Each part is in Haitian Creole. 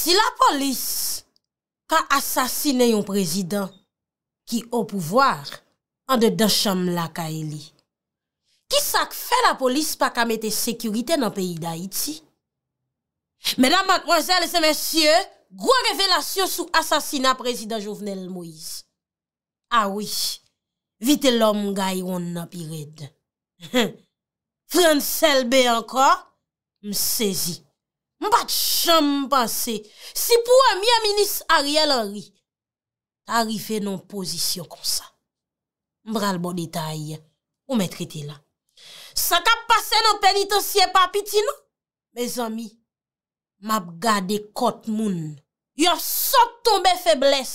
Si la polis ka asasine yon prezident ki ou pouvoir, an de dan chanm la ka elie. Ki sak fe la polis pa ka mette sekurite nan peyi da iti? Mèdam, madman, zèl, semen, sèye, gro revelasyon sou asasina prezident Jovenel Moïse. A ah wè, vite lòm nga yon apired. Fransel be anka, msezi. Mbat chan mpanse, si pou a miye minis a riel anri, ta rife non pozisyon kon sa. Mbral bon detay, ou mè trite la. Sa kap pase nou peni ton siye papiti nou? Mè zami, map gade kot moun. Yo sot ton bè febles.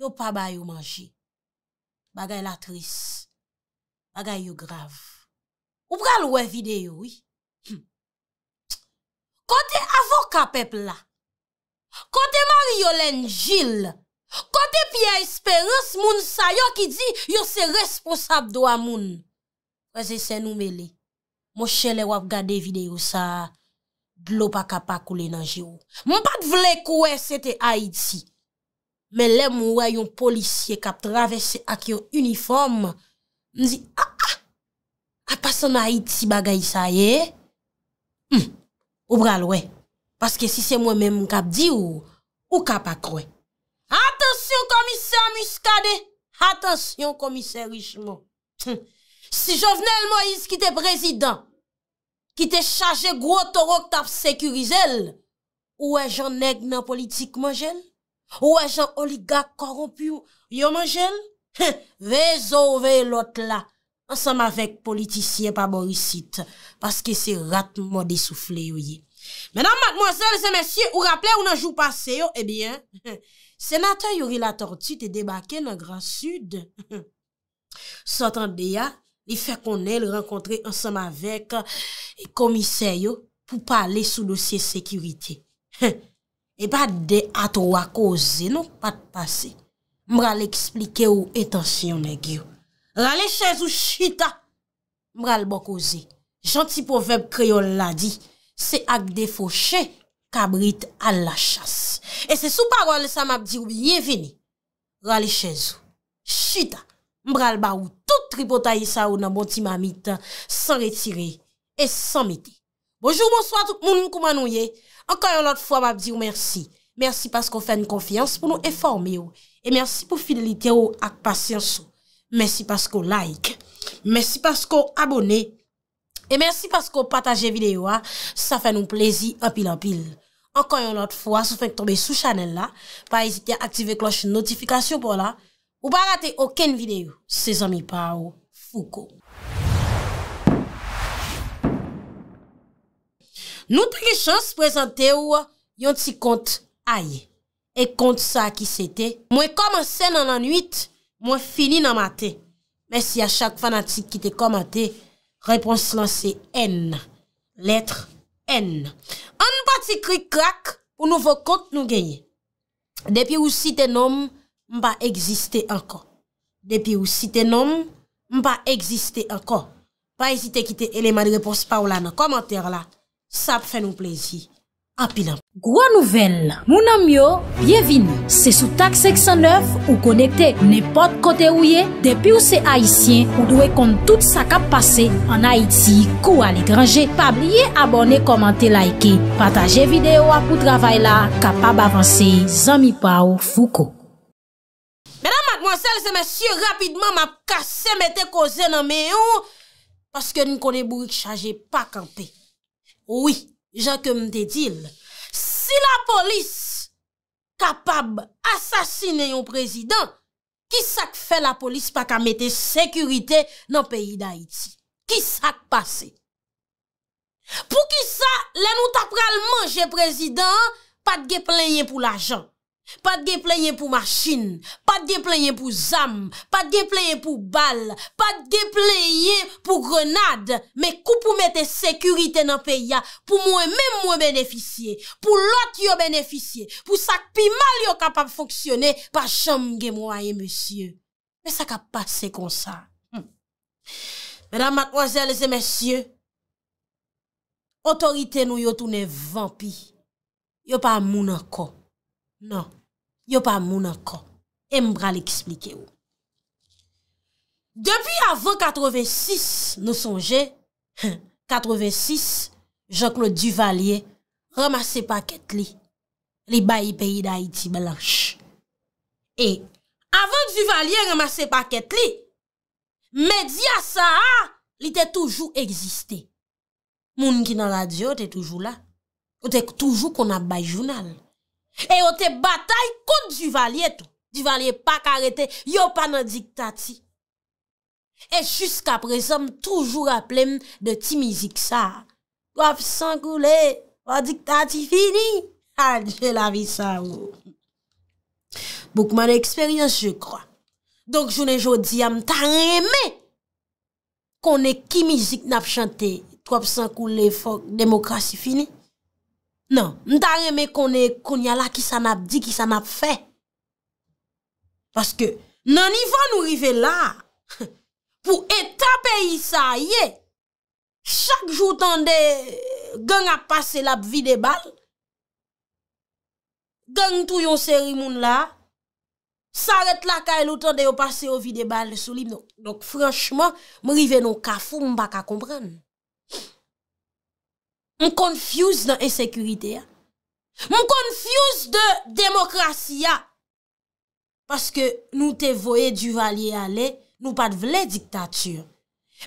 Yo pa bayou manji, bagay latris, bagay yo grav. Ou bral wè videyo wè? Kote avoka pepla, kote Mariolène Gilles, kote Pierre Espérance, moun sa yo ki di yo se responsable do a moun. Wese se nou mele, monshe le wap gade videyo sa, glopakapa koule nan je ou. Moun pat vle kouwe sete Haiti, me lem woy yon polisye kap travese ak yo uniform, mizi, ah, ah, a, a, a pasan Haiti bagay sa ye, e. Ou bralwe, paske si se mwen men m kap di ou, ou kap akroye. Atensyon komisyen muskade, atensyon komisyen richman. Si Jovenel Moïse ki te prezident, ki te chaje grotorok tap sekurizel, ou ajan neg nan politik manjel, ou ajan oligak korompu yon manjel, ve zo ve lot la. ansanm avek politisyen pa borisit paske se ratman desoufle yo ye menan magmonsen se mesye ou rapple ou nanjou pase yo ebyen eh senatay yori la tortite e debake nan gran sud sotan deya li fe konel renkontre ansanm avek komisyen euh, yo pou pale sou dosye sekurite ebat de ato wakose nou pat pase mral eksplike ou etansyon negyo Rale chez ou chita, mbral bok oze. Janti poveb kreol la di, se ak defoche, kabrit al la chas. E se sou parole sa mabdi ou biye vini, rale chez ou chita. Mbral ba ou, tout tripotayi sa ou nan boti mamit, san retire, e san meti. Bojou monswa tout moun mkoumanou ye. Ankayon lot fwa mabdi ou mersi. Mersi paskou fèn konfians pou nou eforme ou. E mersi pou fidelite ou ak pasyans ou. Mersi pasko like, mersi pasko abone, e mersi pasko pataje videyo, sa fè nou plezi apil-apil. Ankon yon lot fwa, sou fèk tombe sou chanel la, pa ezite aktive kloche notifikasyon pou la, ou pa rate oken videyo, se zami pa ou fouko. Nou peke chans prezante ou, yon ti kont aye, e kont sa ki sete. Mwen komanse nan anuit, Mwen fini nan mate, mwen si a chak fanatik ki te komate, repons lan se N, letre N. An pa ti kri krak, ou nouvo kont nou genye. Depi ou si te nom, mwen pa egziste anko. Depi ou si te nom, mwen pa egziste anko. Pa esite ki te eleman repos pa ou la nan komater la, sa pfe nou plezi. A pilan. Gwa nouvel, mounan myo, byevini. Se sou tak seksyon 9 ou konekte nepot kote ouye, depi ou se haisyen ou dwe kont tout sa kap pase an Haiti kou aligranje. Pabliye abone, komante, laike, pataje videyo apou travay la kapab avanse zami pa ou fouko. Mèdamak mwansel se mèsyè rapidman map kase mète kozen nan mèyo paske nin konè bou yik chaje pa kampe. Ouwi. Ja ke mte dil, si la polis kapab asasine yon prezident, ki sak fe la polis pa ka mette sekurite nan peyi da iti? Ki sak pase? Po ki sa, le nou tap pral manje prezident, pat ge plenye pou la jant. Pat gen plenye pou machin Pat gen plenye pou zam Pat gen plenye pou bal Pat gen plenye pou renad Me kou pou mette sekurite nan peya Pou mwen mwen mwen beneficye Pou lot yo beneficye Pou sakpi mal yo kapap foksyone Pa chanm gen mwen ayye monsye Me sakpa se konsa hmm. Medan matwazel Ese monsye Otorite nou yo toune Vampi Yo pa mounanko Non, yo pa moun ankon. E mbra li eksplike ou. Depi avon 86, nou sonje, 86, jok nou Duvalier, remase paket li, li bayi peyi da Haiti blanche. E, avon Duvalier remase paket li, Mediasa a, li te toujou egziste. Moun ki nan la diyo, te toujou la. Ou te toujou kon ap bajounal. E yo te batay kou di valye to. Di valye pa karete, yo pa nan diktati. E jiska prezom, toujou rapplem de ti mizik sa. Kwa pisan kou le, wadik tati fini. Adje la vi sa wou. Bok man eksperyans, je kwa. Donk jounen jodi, am tan reme konen ki mizik nap chante kwa pisan kou le fok demokrasi fini. Nan, mta reme konye la ki san ap di, ki san ap fe. Paske nan yivon nou rive la pou etape yi sa ye. Chak jou tande gen ap pase la bi vide bal. Gen tou yon serimoun la. San ret la ka elou tande yo pase yo vide bal sou li. Donc non, franchement, mrive nou kafou mba ka kompren. Moun konfuse nan esekurite ya. Moun konfuse de demokrasi ya. Paske nou te voye Duvalier ale, nou pat vle diktature.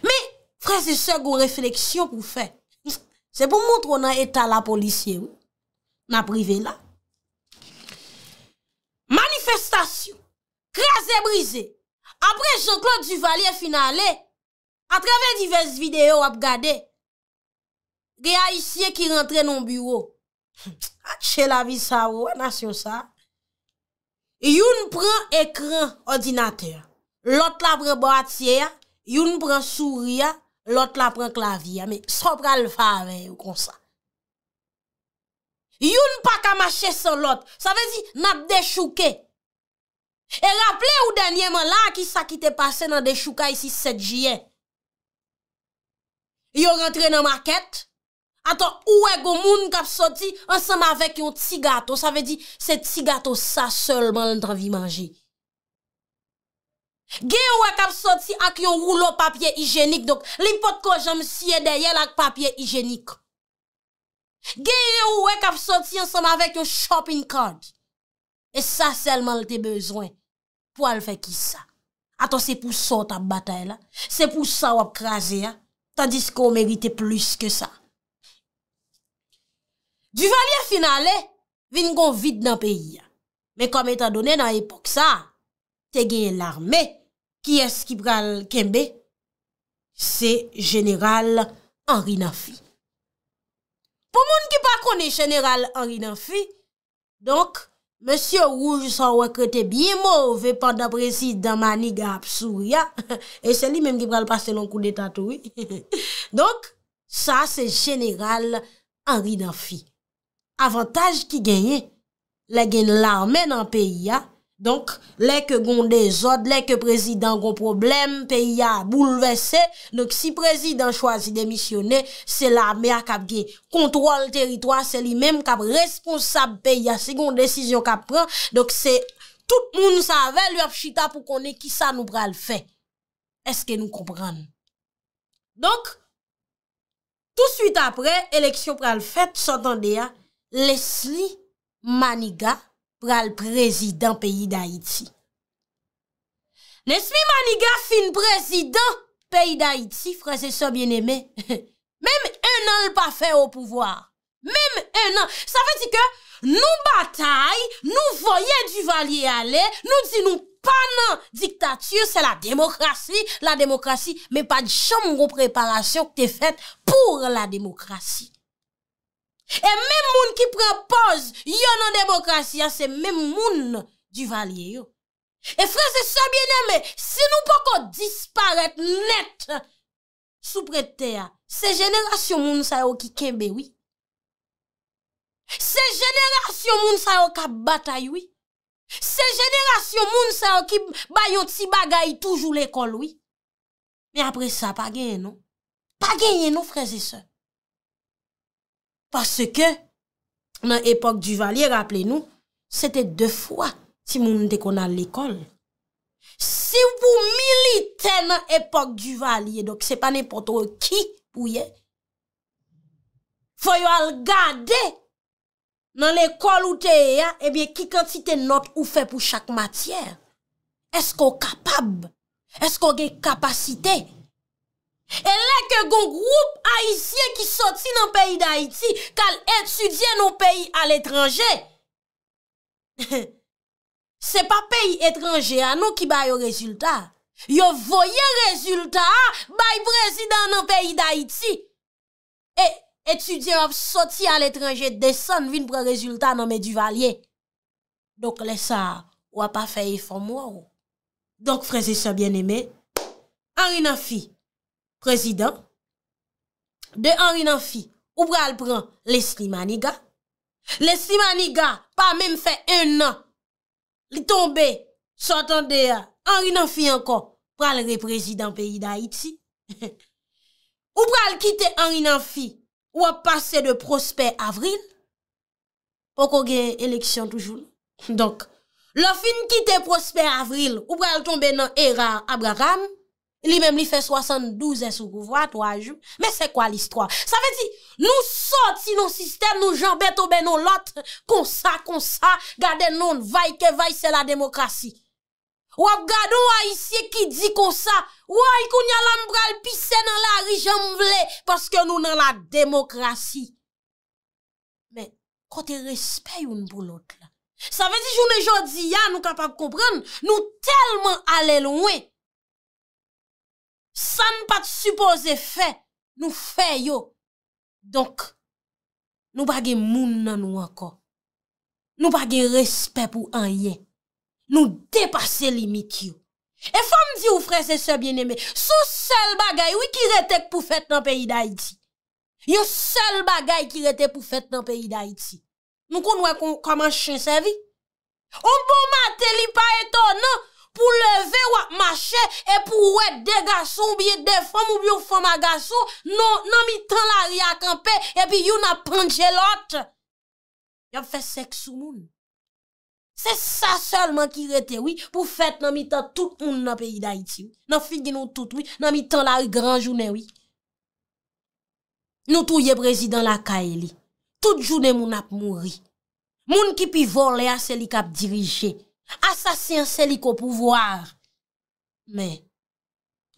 Me, fre se se goun refleksyon pou fe. Se pou moutron nan etal la polisye ou. Na prive la. Manifestasyon. Krasè brise. Apre joklo Duvalier finalè. A travè divers videyo ap gadey. Ge a isye ki rentre nan bureau. Hm, Atche la vi sa ou, anasyon sa. Youn pren ekran, ordinater. Lot la pren bwatiye, youn pren surye, lot la pren klavye. Me, sopre alfave, yon konsa. Youn pa kamache son lot. Sa vezi, nat dechouke. E rapple ou denye man la ki sa ki te pase nan dechouka isi 7 jien. Yon rentre nan maket. Ata ouwe goun moun kap soti ansama vek yon tsi gato. Sa ve di se tsi gato sa selman lantran vi manje. Ge ouwe kap soti ak yon roulo papye hijenik. Dok li pot ko jom siye deyel ak papye hijenik. Ge ouwe kap soti ansama vek yon shopping cart. E sa selman lte bezwen. Po al fe ki sa. Ata se pou sa wap batay la. Se pou sa wap krasi ya. Tandis kon merite plus ke sa. Du vali a finalè, vin kon vide nan peyi. Men kom etan donè nan epok sa, te gen l'arme, ki es Kibral Kembe, se General Henri Nafi. Po moun ki pa kone General Henri Nafi, donk, Monsiou Rouj sa wakre te biye mou ve panda presi Damani Gap Souya, e se li menm Kibral passe lon kou de tatoui, donk, sa se General Henri Nafi. Avantaj ki genye, lè gen l'armè nan peyi ya. Donk, lè ke gonde zod, lè ke prezidant gon problem, peyi ya boulevesse. Donk, si prezidant chwazi demisyonè, se l'armè a kap gen kontrol teritoa, se li menm kap responsab peyi ya. Se gonde desisyon kap pran, donk se tout moun savel yon fchita pou konen ki sa nou pral fè. Eske nou kompran. Donk, tout suite apre, eleksyon pral fèt, sotan de ya. Leslie Maniga pral prezidant peyi d'Haïti. Nesmi Maniga fin prezidant peyi d'Haïti, freze so bien eme. Mem enan l pa fe ou pouvoar. Mem enan. Sa fe di ke nou batay, nou voye du vali e ale, nou di nou panan diktatü, se la demokrasi, la demokrasi, me pa di chomro preparasyon ke te fet pou la demokrasi. E menm moun ki prepoz yon an demokrasya se menm moun di valye yo. E freze se bieneme, si nou poko disparet net sou prete ya, se jenerasyon moun sa yo ki kembe, oui. Se jenerasyon moun sa yo ka batay, oui. Se jenerasyon moun sa yo ki bayot si bagay toujou l'ekol, oui. Me apre sa, pa genye nou. Pa genye nou, freze se. Paske nan epok du valye, rappele nou, sete de fwa ti moun de kon an l'ekol. Si wou milite nan epok du valye, dok se pa nepot wou ki wou ye, fwa yo al gade nan l'ekol ou te e ya, ebyen ki kantite not ou fe pou chak matyer. Esko kapab? Esko gen kapasite? E lè ke gon group aizye ki soti nan peyi d'Haïti kal etudyen nan peyi al etranje. Se pa peyi etranje anou ki baye yo rezultat. Yo voye rezultat baye prezident nan peyi d'Haïti. E etudyen av soti al etranje desan vin prezultat nan Meduvalye. Dok lè sa wap pa feye fom waw. Dok freze se bien eme. Arina fi. Prezident De Anri Nafi Ou pral pran Leslimaniga Leslimaniga pa mèm fè un nan Li tombe Sotan de Anri Nafi anko Pral reprezident peyi da Haiti Ou pral kite Anri Nafi Ou ap pase de Prosper Avril Poko gen eleksyon toujoul Donk Le fin kite Prosper Avril Ou pral tombe nan era Abraham Li mèm li fè 72 e soukou vwa, to ajou. Mè se kwa l'istwa? Sa vè di, nou sot si nou sistem, nou jan beto be nou lot, konsa, konsa, gade non, vay ke vay se la demokrasi. Ou ap gade ou a isye ki di konsa, ou a ikou nyalan mbral pisè nan la rijan mvle, paske nou nan la demokrasi. Mè, kote respey un bou lot la. Sa vè di, joun e jodi ya, nou kapak koupren, nou telman alel wè. San pa te suppose fè, nou fè yo. Donk, nou bagè moun nan nou ankon. Nou bagè respè pou an yè. Nou depase limit yo. E fòm di ou fre se se bienemè, sou sel bagay wikire tek pou fèt nan peyi da iti. Yo sel bagay kire tek pou fèt nan peyi da iti. Nou kon wè koman chen se vi. Ou mbo matè li pa eto nan. pou leve wak mache e pou wet de gaso ou biye defam ou biyo fama gaso, non, nan mi tan la ri akampe e pi yon ap pandje lot. Yon fè seksou moun. Se sa solman ki rete wii pou fèt nan mi tan tout moun nan peyi da iti wii, nan figi nou tout wii, nan mi tan la ri gran jounen wii. Nou tou ye prezident la ka e li, tout jounen moun ap mouri. Moun ki pi vole a se li kap dirije. Asasyen seliko pouvwar Men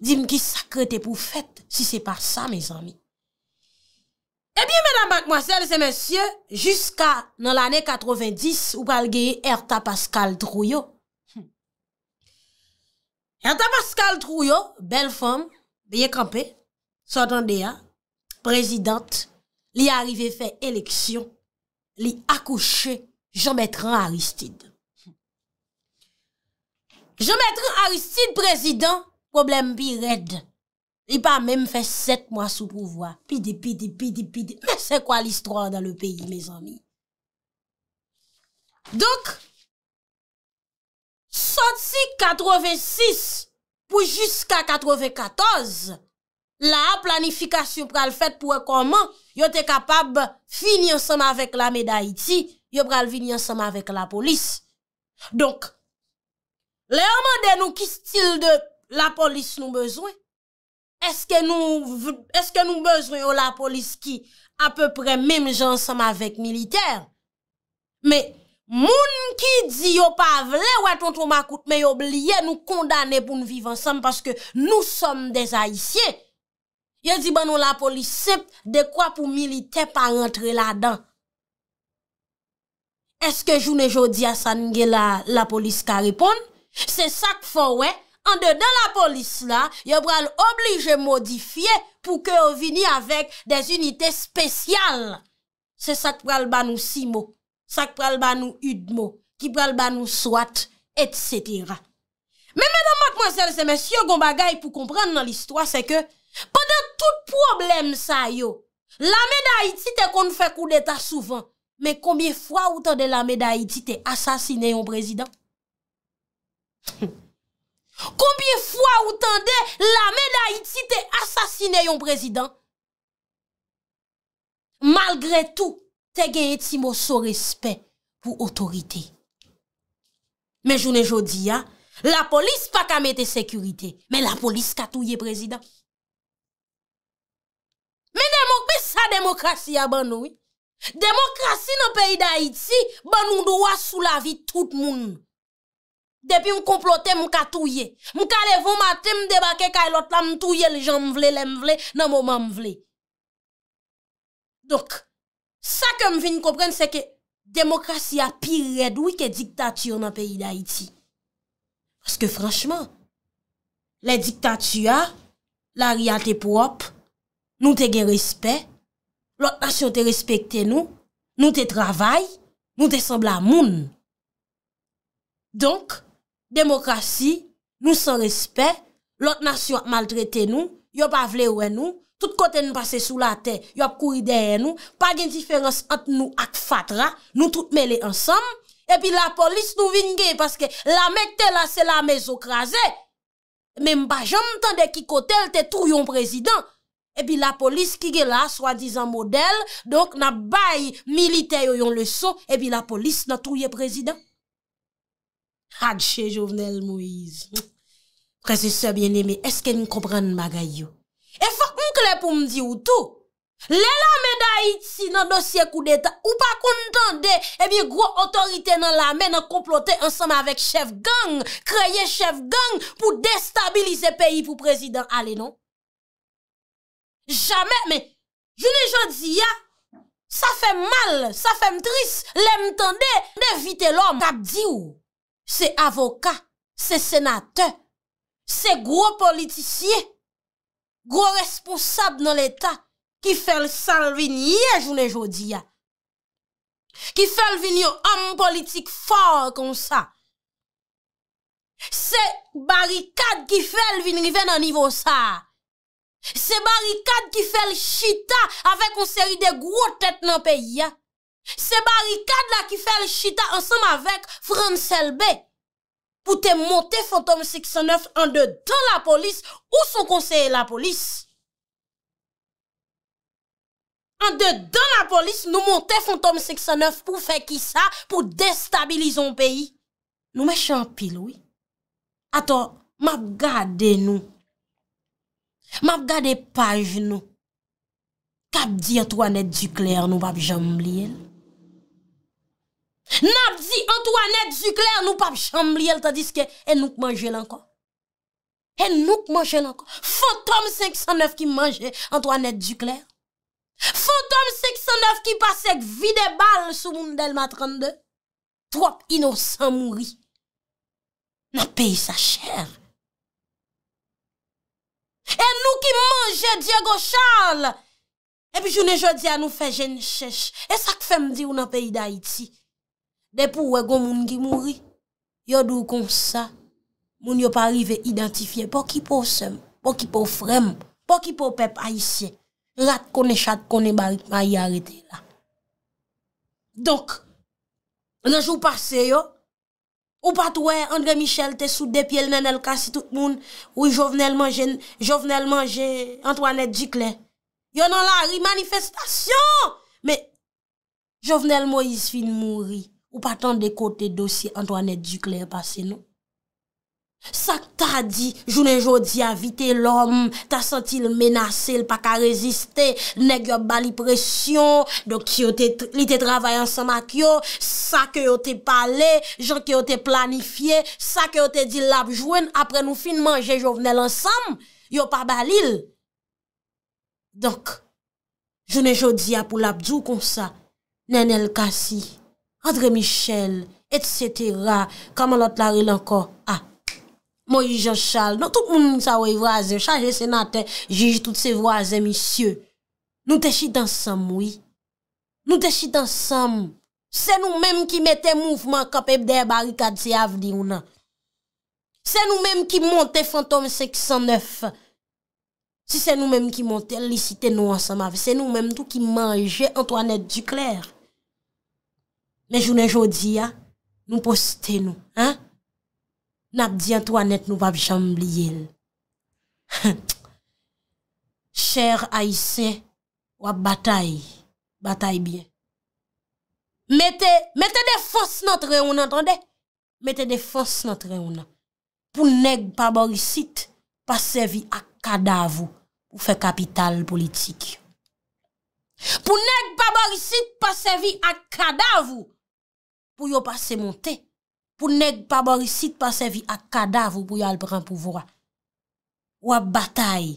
Dim ki sakre te poufet Si se par sa me zami E eh biye menan bakmwasele se mensyen Juska nan l ane 90 Ou balgeye Erta Pascal Trouyo hm. Erta Pascal Trouyo Bel fom Beye kampe Sotande ya Prezident Li arive fe eleksyon Li akouche Jambetran Aristide Je mette Aristide prezident, problem pi red. I pa mèm fè set mwa sou pou vwa. Pidi, pidi, pidi, pidi. Se kwa l'histoire dan le peyi, mèz anmi. Donk, soti 86, pou jiska 94, la planifikasyon pral fèt pou e koman, yo te kapab finye ansem avèk la mè d'Haïti, yo pral finye ansem avèk la polis. Donk, Le amande nou ki stil de la polis nou bezwen? Eske nou bezwen yo la polis ki ape pre mèm jansam avèk militer? Mè moun ki di yo pa vle wè ton ton makout mè yo blye nou kondane pou nou vivansam paske nou som desa isye. Yo di ban nou la polis sep de kwa pou militer pa rentre la dan. Eske joun e jodi a san nge la polis ka repon? Se sak fò wè, an de dan la polis la, yo pral oblige modifiye pou ke o vini avèk des unitè spèsyal. Se sak pral banou Simo, sak pral banou Udmo, ki pral banou Swat, etc. Men mèdèm mòt mòsel se mèsyò gòmba gay pou komprèn nan l'istò, se ke, pa dè tout problem sa yo, la mèdè a iti te kon fè kou dèta souvan, men kombye fwa ou tan de la mèdè a iti te asasinè yon prezidant? Kompye fwa ou tande la men da iti te asasine yon prezident? Malgre tou, te gen eti mou sou respet pou otorite. Men jounen jodi ya, la polis pa ka mette sekurite, men la polis katouye prezident. Men demok, men sa demokrasi ya ban nou? Demokrasi nan peyi da iti, ban nou ndouwa sou la vi tout moun. Depi m komplote m ka touye. M ka levou mati m debake kay lot la m touye le jan m vle, le m vle, nan m oman m vle. Dok, sa ke m fin kopren se ke demokrasi api redoui ke diktatuyo nan peyi da iti. Paske franschman, le diktatuyo, la riyate prop, nou te gen respe, lot nasyon te respekte nou, nou te travay, nou te sembla moun. Donk, Demokrasi, nou san respet, lot nasyon maldrete nou, yop avle ouen nou, tout kote nou pase sou la te, yop koui deyen nou, pa gen diferans at nou ak fatra, nou tout mele ansam, epi la polis nou vinge, paske la mek te la se la mezo kraze, men mba jom tande ki kote lte tou yon prezident, epi la polis ki ge la swa dizan model, donk nan bayi milite yo yon le so, epi la polis nan tou yon prezident. Adjè, Jouvenel Moïse. Prese se eh bien eme, eske ni kompren magay yo? E fak moun kle pou mdi ou tou? Le la men da iti nan dosye kou deta, ou pa kontande, ebi, gro otorite nan la men nan komplote ansame avèk chef gang, kreye chef gang pou destabilize peyi pou prezident ale, non? Jamè, men, jounè jò di ya, sa fèm mal, sa fèm tris, le mtande devite lòm kap di ou? Se avoka, se senate, se gwo politisye, gwo responsab nan l'Etat ki fel salvin ye jounen jodi ya. Ki fel vin yo am politik fòr kon sa. Se barikad ki fel vin riven nan nivou sa. Se barikad ki fel chita avè kon seri de gwo tèt nan peyi ya. Se barikad la ki fel chita ansam avek Fransel B pou te monte Fantom 609 an de dan la polis ou son konseye la polis an de dan la polis nou monte Fantom 609 pou fe ki sa pou destabilizon peyi Nou me chan pilou Ator, map gade nou Map gade page nou Kap di atwa net dukler nou wap jamblien Nap di Antoinette Ducler nou pap chanm li el tadis ke en nou k manje lankan. En nou k manje lankan. Fotom 509 ki manje Antoinette Ducler. Fotom 509 ki pasek vide bal sou moun delma 32. Trop inosan mouri. Nap peyi sa chen. En nou ki manje Diego Charles. Epi jounen jodi an nou fejen chesh. E sak fe mdi ou nan peyi da iti. De pou we kon moun ki mouri, yo dou kon sa, moun yo pa rive identifiye, po ki po sem, po ki po frem, po ki po pep a isye, rat kone chat kone barit ma yi arete la. Donk, nanjou pase yo, ou patwe André Michel te sou depiel nan el kasi tout moun, ou jovenel manje Antoine Duclin, yo nan la remanifestasyon, me jovenel Moïse fin mouri, Ou pa tan de kote dosye anto ane du kler pase nou? Sa k ta di, jounen jodi avite lom, ta santi l menase, l pa ka reziste, nek yo bali presyon, dok li te travaye ansam ak yo, sa k yo te pale, jan ki yo te planifiye, sa k yo te di labjwen, apre nou fin manje jo vnel ansam, yo pa balil. Donk, jounen jodi apou labjou konsa, nen el kasi. Padre Michel, et setera, kamalot la rilanko, a, mou yi Jean Charles, nou tout moun sa woy vwazen, chan jese naten, jiji tout se vwazen, misye, nou te chi dansam, moui, nou te chi dansam, se nou menm ki mette mouvman kap ebde barikat se avdi ou nan, se nou menm ki monte Fantome 609, se se nou menm ki monte Lissite Nouansama, se nou menm tou ki manje Antoinette Duclerc, Me jounen jodi ya, nou poste nou. Nap diyan to anet nou vav jamb liye l. Cher aise, wap batay, batay bien. Mete, mete de fos notre ou nan, tonde? Mete de fos notre ou nan. Pou neg paborisit, pasevi ak kadavou, ou fe kapital politik. Pou neg paborisit, pasevi ak kadavou, pou yo pa se monte, pou nek pa borisit, pa se vi ak kadav ou pou yo al pran pouvora. Ou ap batay,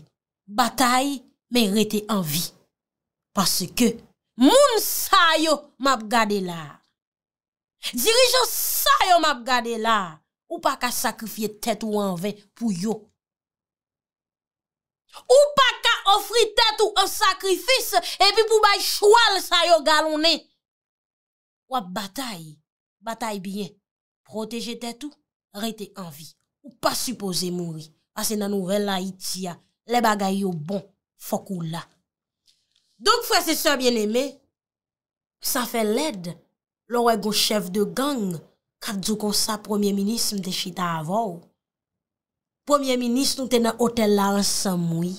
batay, merete anvi, paske moun sa yo map gade la. Dirijon sa yo map gade la, ou pa ka sakrifye tet ou anve pou yo. Ou pa ka ofri tet ou an sakrifis, epi pou bay chwal sa yo galone. Ou ap batay, Batay binye, proteje tè tou, rete anvi. Ou pa suppose moui, ase nan nouvel la iti ya, le bagay yo bon, fokou la. Donk fwe se sèm bien eme, sa fè led, lorwe goun chev de gang, kat djou kon sa premier ministre mte chita avou. Premier ministre nou tè nan otel la ansam moui.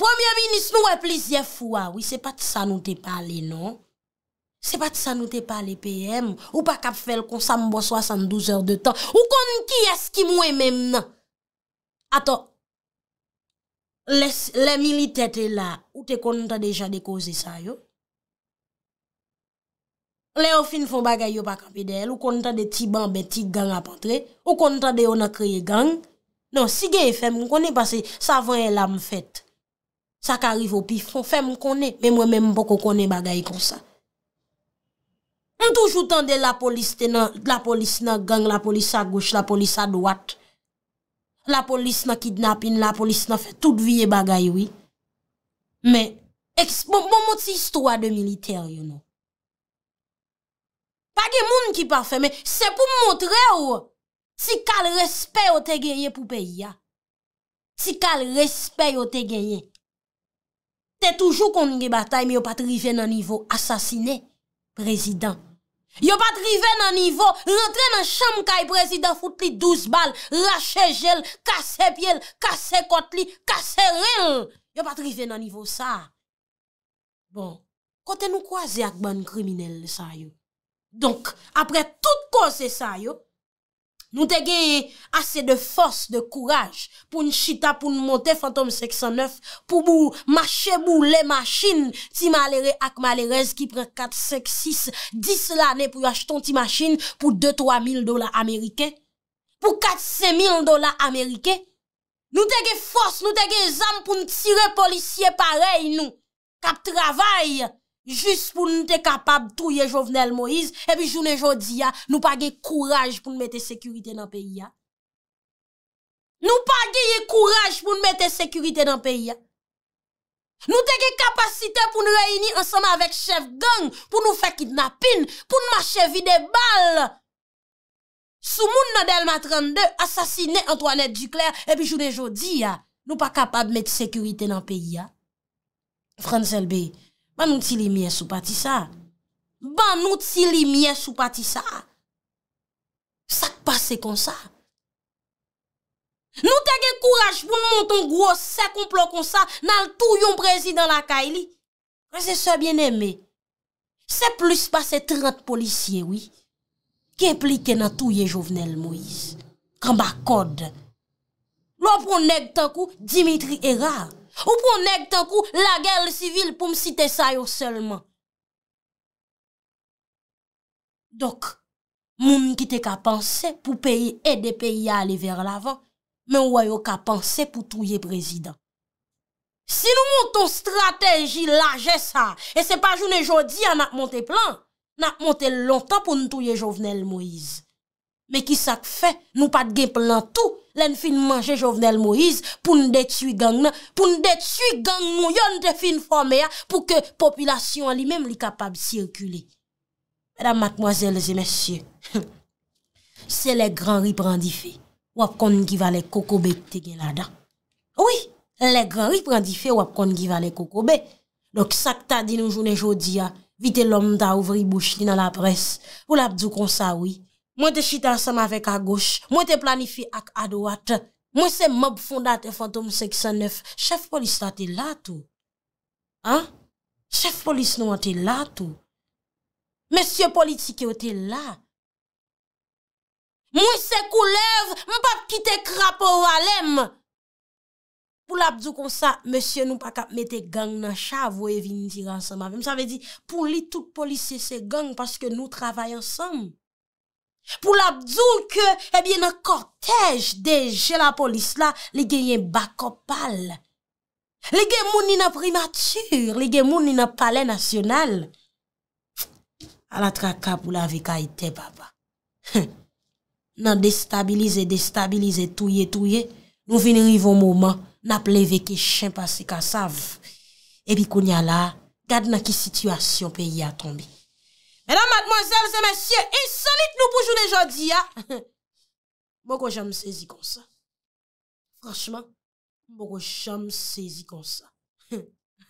Premier ministre nou wè plizye fwa, wè se pat sa nou tè pale non. Se pa ti sa nou te pa le PM, ou pa kap fel kon sa mbo 72 h de tan, ou kon ki yas ki mwe men nan? Ato, le mili tete la, ou te kon ta deja de koze sa yo? Le ou fin fon bagay yo pa kapi del, ou kon ta de ti banbe, ti gang apatre, ou kon ta de ona kreye gang? Non, si gen e fem, kon e pase sa vanye lam fete, sa ka arrivo pi fon, fem kon e, men mwen men mpo kon e bagay kon sa. M toujou tan de la polis te nan, la polis nan gang, la polis sa gwoch, la polis sa dwat. La polis nan kidnapin, la polis nan fe tout vie bagay wii. Men, bon, bon mot si istwa de militer yon nou. Pake moun ki pa fe, men, se pou montre ou, si kal respey o te genye pou peyi ya. Si kal respey o te genye. Te toujou kon nge batay, mi yo patrive nan nivou asasine, prezident. Yo pat rive nan nivou, rentre nan chanm kay prezida foute li 12 bal, rache gel, kase piel, kase kotli, kase rel. Yo pat rive nan nivou sa. Bon, kote nou kwa ze ak ban kriminel sa yo. Donk, apre tout kose sa yo. Nou te ge ase de fos, de kouraj pou n chita pou n monte Fantom 609 pou bou mache bou le machin ti malere ak malerez ki pre 4, 5, 6, 10 lane pou ashton ti machin pou 2, 3 mil dola Amerike. Pou 4, 5 mil dola Amerike. Nou te ge fos, nou te ge zan pou n tire policye parey nou. Kap travay. Jus pou nou te kapab trouye jovenel Moïse, epi jounen jodi ya, nou pa gey kouraj pou nou mette sekurite nan peyi ya. Nou pa gey kouraj pou nou mette sekurite nan peyi ya. Nou te gey kapasite pou nou reyni ansama vek chef gang, pou nou fekidnapin, pou nou mache vide bal. Sou moun nan Delma 32, asasine Antoinette Duclair, epi jounen jodi ya, nou pa kapab mette sekurite nan peyi ya. Fransel B., Ban nou ti li miye sou pati sa? Ban nou ti li miye sou pati sa? Sak pase kon sa? Nou tege kouraj pou nou monton gwo se koumplo kon sa nan l tou yon prezident lakay li? Prezese bien eme, se plus pase 30 polisye wii ki implike nan tou ye jovenel Moise. Kamba kod. Lopon nek takou Dimitri Ega. Ou pou nèk tan kou la gèl sivil pou m sitè sa yo sèlman Dok, moun ki te ka pansè pou peyi edè peyi a lè ver l'avan Mè wè yo ka pansè pou touye prezident Si nou moun ton strateji la jè sa E se pa jounè jodi a nak monte plan Nak monte lontan pou nou touye jovenel Moïse Mè ki sak fè, nou pat gen plan tout Len fin manje Jovenel Moïse pou ndet sui gang nan. Pou ndet sui gang nou yon te fin forme ya pou ke populasyon li men li kapab sirkule. Madame, mademoiselles et messieurs, se le grand riprandi fe wap konn giva le kokobe te gen la da. Oui, le grand riprandi fe wap konn giva le kokobe. Dok sakta di nou jounen jodi ya, ah, vite l'om ta ouvri bouche li nan la pres, ou la bdou kon sa ouye. Mwen te chite ansama vek a goshe, mwen te planifi ak a do at, mwen se mob fondate fantom 509, chef polis ta te la tou. An? Chef polis nou an te la tou. Mwen se politike ou te la. Mwen se koulev, mwen pa pkite krap ou alem. Pou la pdou kon sa, mwen se nou pa kap mette gang nan chav ou evin ti ansama. Mwen sa ve di, pou li tout polis se se gang paske nou travaye ansam. Pou la bdouk, e bie nan kortej de jè la polis la, li genyen bakopal. Li geny moun ni nan primatur, li geny moun ni nan pale nasyonal. A la traka pou la vika ite, baba. Nan destabilize, destabilize, touye, touye, nou vini rivo mouman, na pleve ki chen pasi kassav. E bi kounya la, gade nan ki situasyon pe yi atombi. Menan madmozèl, se mèsyè, insolit nou poujou de jodi, ya. Mwen kon jèm sezi kon sa. Franschman, mwen kon jèm sezi kon sa.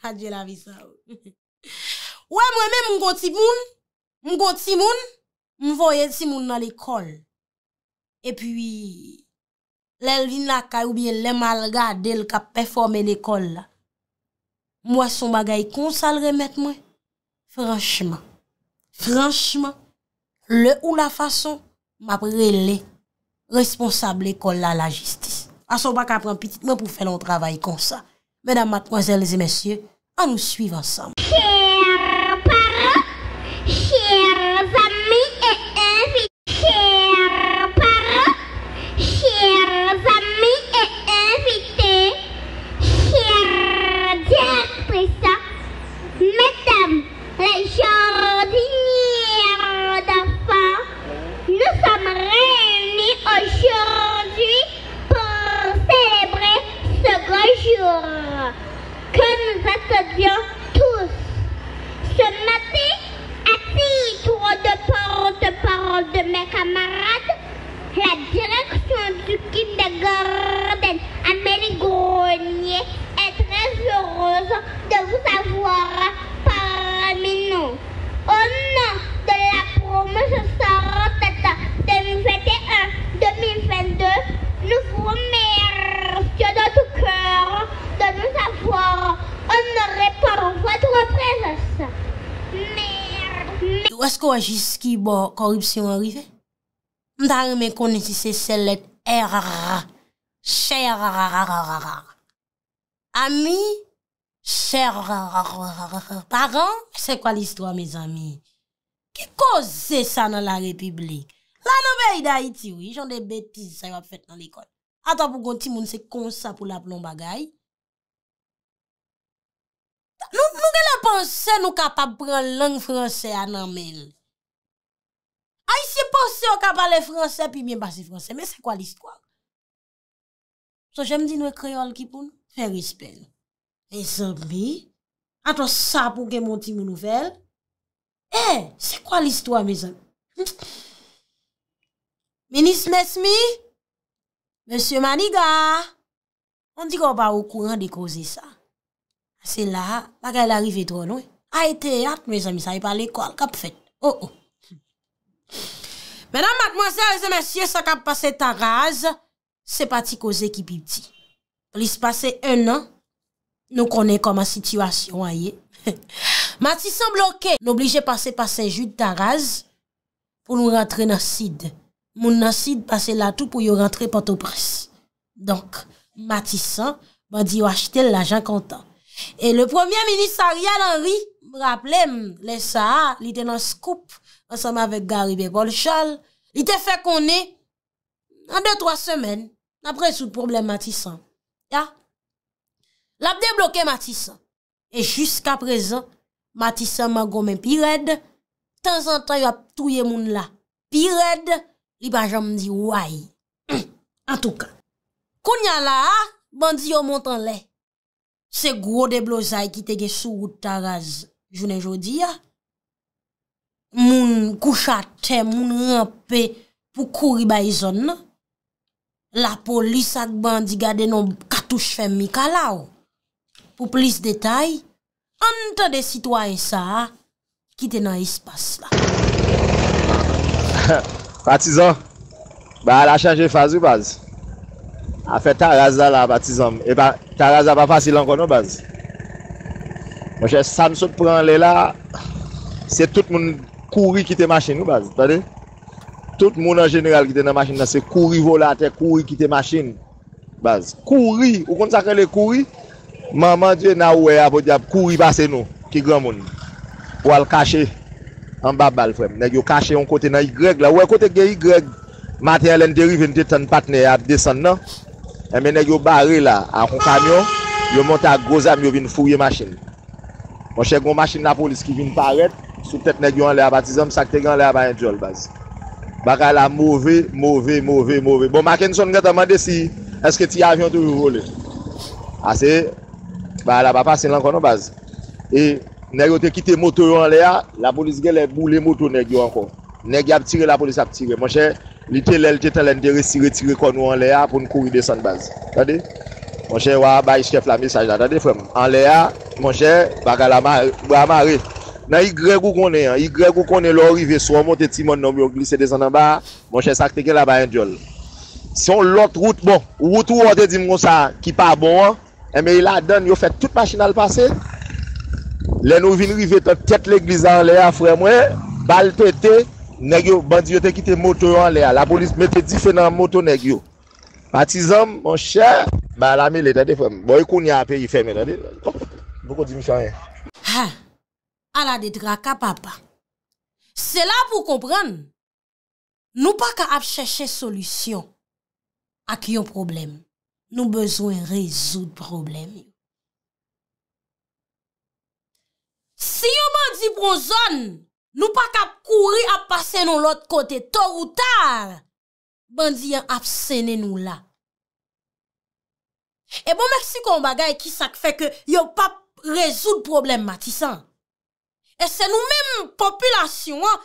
Adjè la vi sa, ou. Ouè, mwen mèm mwen konti moun, mwen konti moun, mwen voyen ti moun nan l'ekol. E pwi, lèl vin la kaj oubyen lè malga dèl ka performe l'ekol, la. Mwen son bagay kon sal remèt mwen. Franschman, Franschman, le ou la fason, mapre le responsable kol la la jistis. Aso bak apren pitit men pou fè lon travay kon sa. Mèdame, mat, mwazèl, lèzè, mèsyè, an nou suiv ansam. que nous attendions tous ce matin. Jiski bo korupsyon arive Mta reme koneti se selet Errrrr Cherrrrr Ami Cherrrrr Paran se kwa listro a me zami Ki koze sa nan la republik La nanme yi da iti wii Jande betize sa yon fèt nan l'ekoy Ata pou kon ti moun se konsa pou la plon bagay Nou gen le panse nou kapap pran Lang franse ananmel Ay, se posè an ka pale fransè, pi mè basè fransè, mè se kwa l'histoire? So, jèm di nou e kreol ki pou nou? Fè rispèl. Mè zèm bi, an to sa pou gen monti moun nouvel. Eh, se kwa l'histoire, mè zèm? Menis mè smi, mè sè maniga, an di kon pa ou kouran de kouzè sa. Se la, baga el arrive dron nou. Ay, te yat, mè zèm, sa y pa le kou al kap fèt. Oh, oh. Menan matmoazè a zemensye sakap pase taraz Se pati koze kipip ti Li se pase un an Nou konen koman situasyon Matisan blokè N'oblije pase pase jute taraz Pou nou rentre nan sid Moun nan sid pase la tou pou yo rentre pato pres Donk matisan Ba di yo achite l'ajan kontan E le premier ministerial Anri M'raplem lesa li denan scoop ansanm avèk gari bè bol chal, li te fè konè, an dè twa semen, napre sou problem Matisan, ya. Lap de bloke Matisan, e jysk ap rezan, Matisan magome pi red, tan zan tan yo ap touye moun la, pi red, li bajan mdi way. An toukan, konyan la, bandi yo montan le, se gwo de blozay ki te ge sou woutaraz, jounen jodi ya, Moun kouchate, moun wampè pou kouri ba y zon. Non? La polis ak bandi gade nou katouche fèm mi kalaw. Pou plis detay, an ton de sitwa y sa, kite nan y spas la. Batizan, ba la chanje faz ou baz? A fe taraza la batizan. E ba taraza pa fasil an kono baz? Mwen chen san souk pran lè la, se tout moun... Kouri kite masin nou baz, tade? Tout moun an general kite nan masin nan se kouri volatè, kouri kite masin. Baz, kouri, ou kon sakrele kouri, maman dwe nan ouwe a bo diap, kouri basen nou, ki gwa moun. Wal kache, an babal frem. Nè yon kache yon kote nan Y, wè kote gen Y, maten alen deri ven detan patne ap desen nan, mè nè yon bare la, a kon kamyon, yon monta a gozam yo ven fouye masin. Mwen chèk yon masin nan polis ki vin paret, Sou ptet negyo an le a batizan, m sakte gen an le a bayan djol baz. Bak a la mouvé, mouvé, mouvé, mouvé. Bon, maken son gen tamande si, eske ti avyon te vivou le. Ase, ba la ba pasen lankon an baz. E, negyo te kite moto an le a, la polis gen le boule moto negyo an kon. Negyo ap tire la polis ap tire. Monshen, li te lel, te telende, re sire, tire kon ou an le a pou n kouri de son baz. Tade? Monshen, waa bay chef la misaj la. Tade fem? An le a, monshen, bak a la marye. Nan yi gregou konen, yi gregou konen lò rive sou, mwen te timon nan mwen glise de sanan ba, mwen chè sak teke la bayan djol. Siyon lòt route bon, route wote di mwen sa ki pa bon an, eme yi la dan, yo fè tout machina l'pase, lè nou vin rive ton tèt le glise an le a fremwe, balte te, negyo bandi yo te kite moto an le a, la polis mwen te di fe nan moto negyo. Mati zom, mwen chè, mwen la me le te de fremwe, mwen yo konye apè yi fe men, mwen konye apè yi fe men, mwen konye apè yi fe men. ala detra ka papa. Se la pou kompren, nou pa ka ap chèche solusyon ak yon problem. Nou bezwen rezoud problem. Se yon mandi bronzon, nou pa ka kouri ap pase nou lot kote, to ou tar, mandi yon ap sène nou la. E bon mèk si kon bagay ki sak fek yo pa rezoud problem matisan. E se nou menm populasyon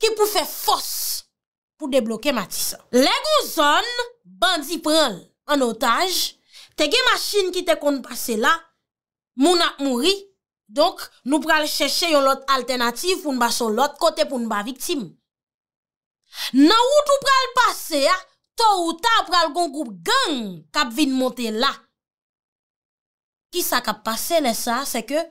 ki pou fè fòs pou deblokè matisa. Le gouzon, bandi pral an otaj, tege machin ki te kon pase la, moun ak mouri, donk nou pral chèche yon lot alternatif pou nba solot, kote pou nba viktim. Nan wout ou pral pase, to wout a pral gongoup geng kap vin monte la. Ki sa kap pase le sa, se ke...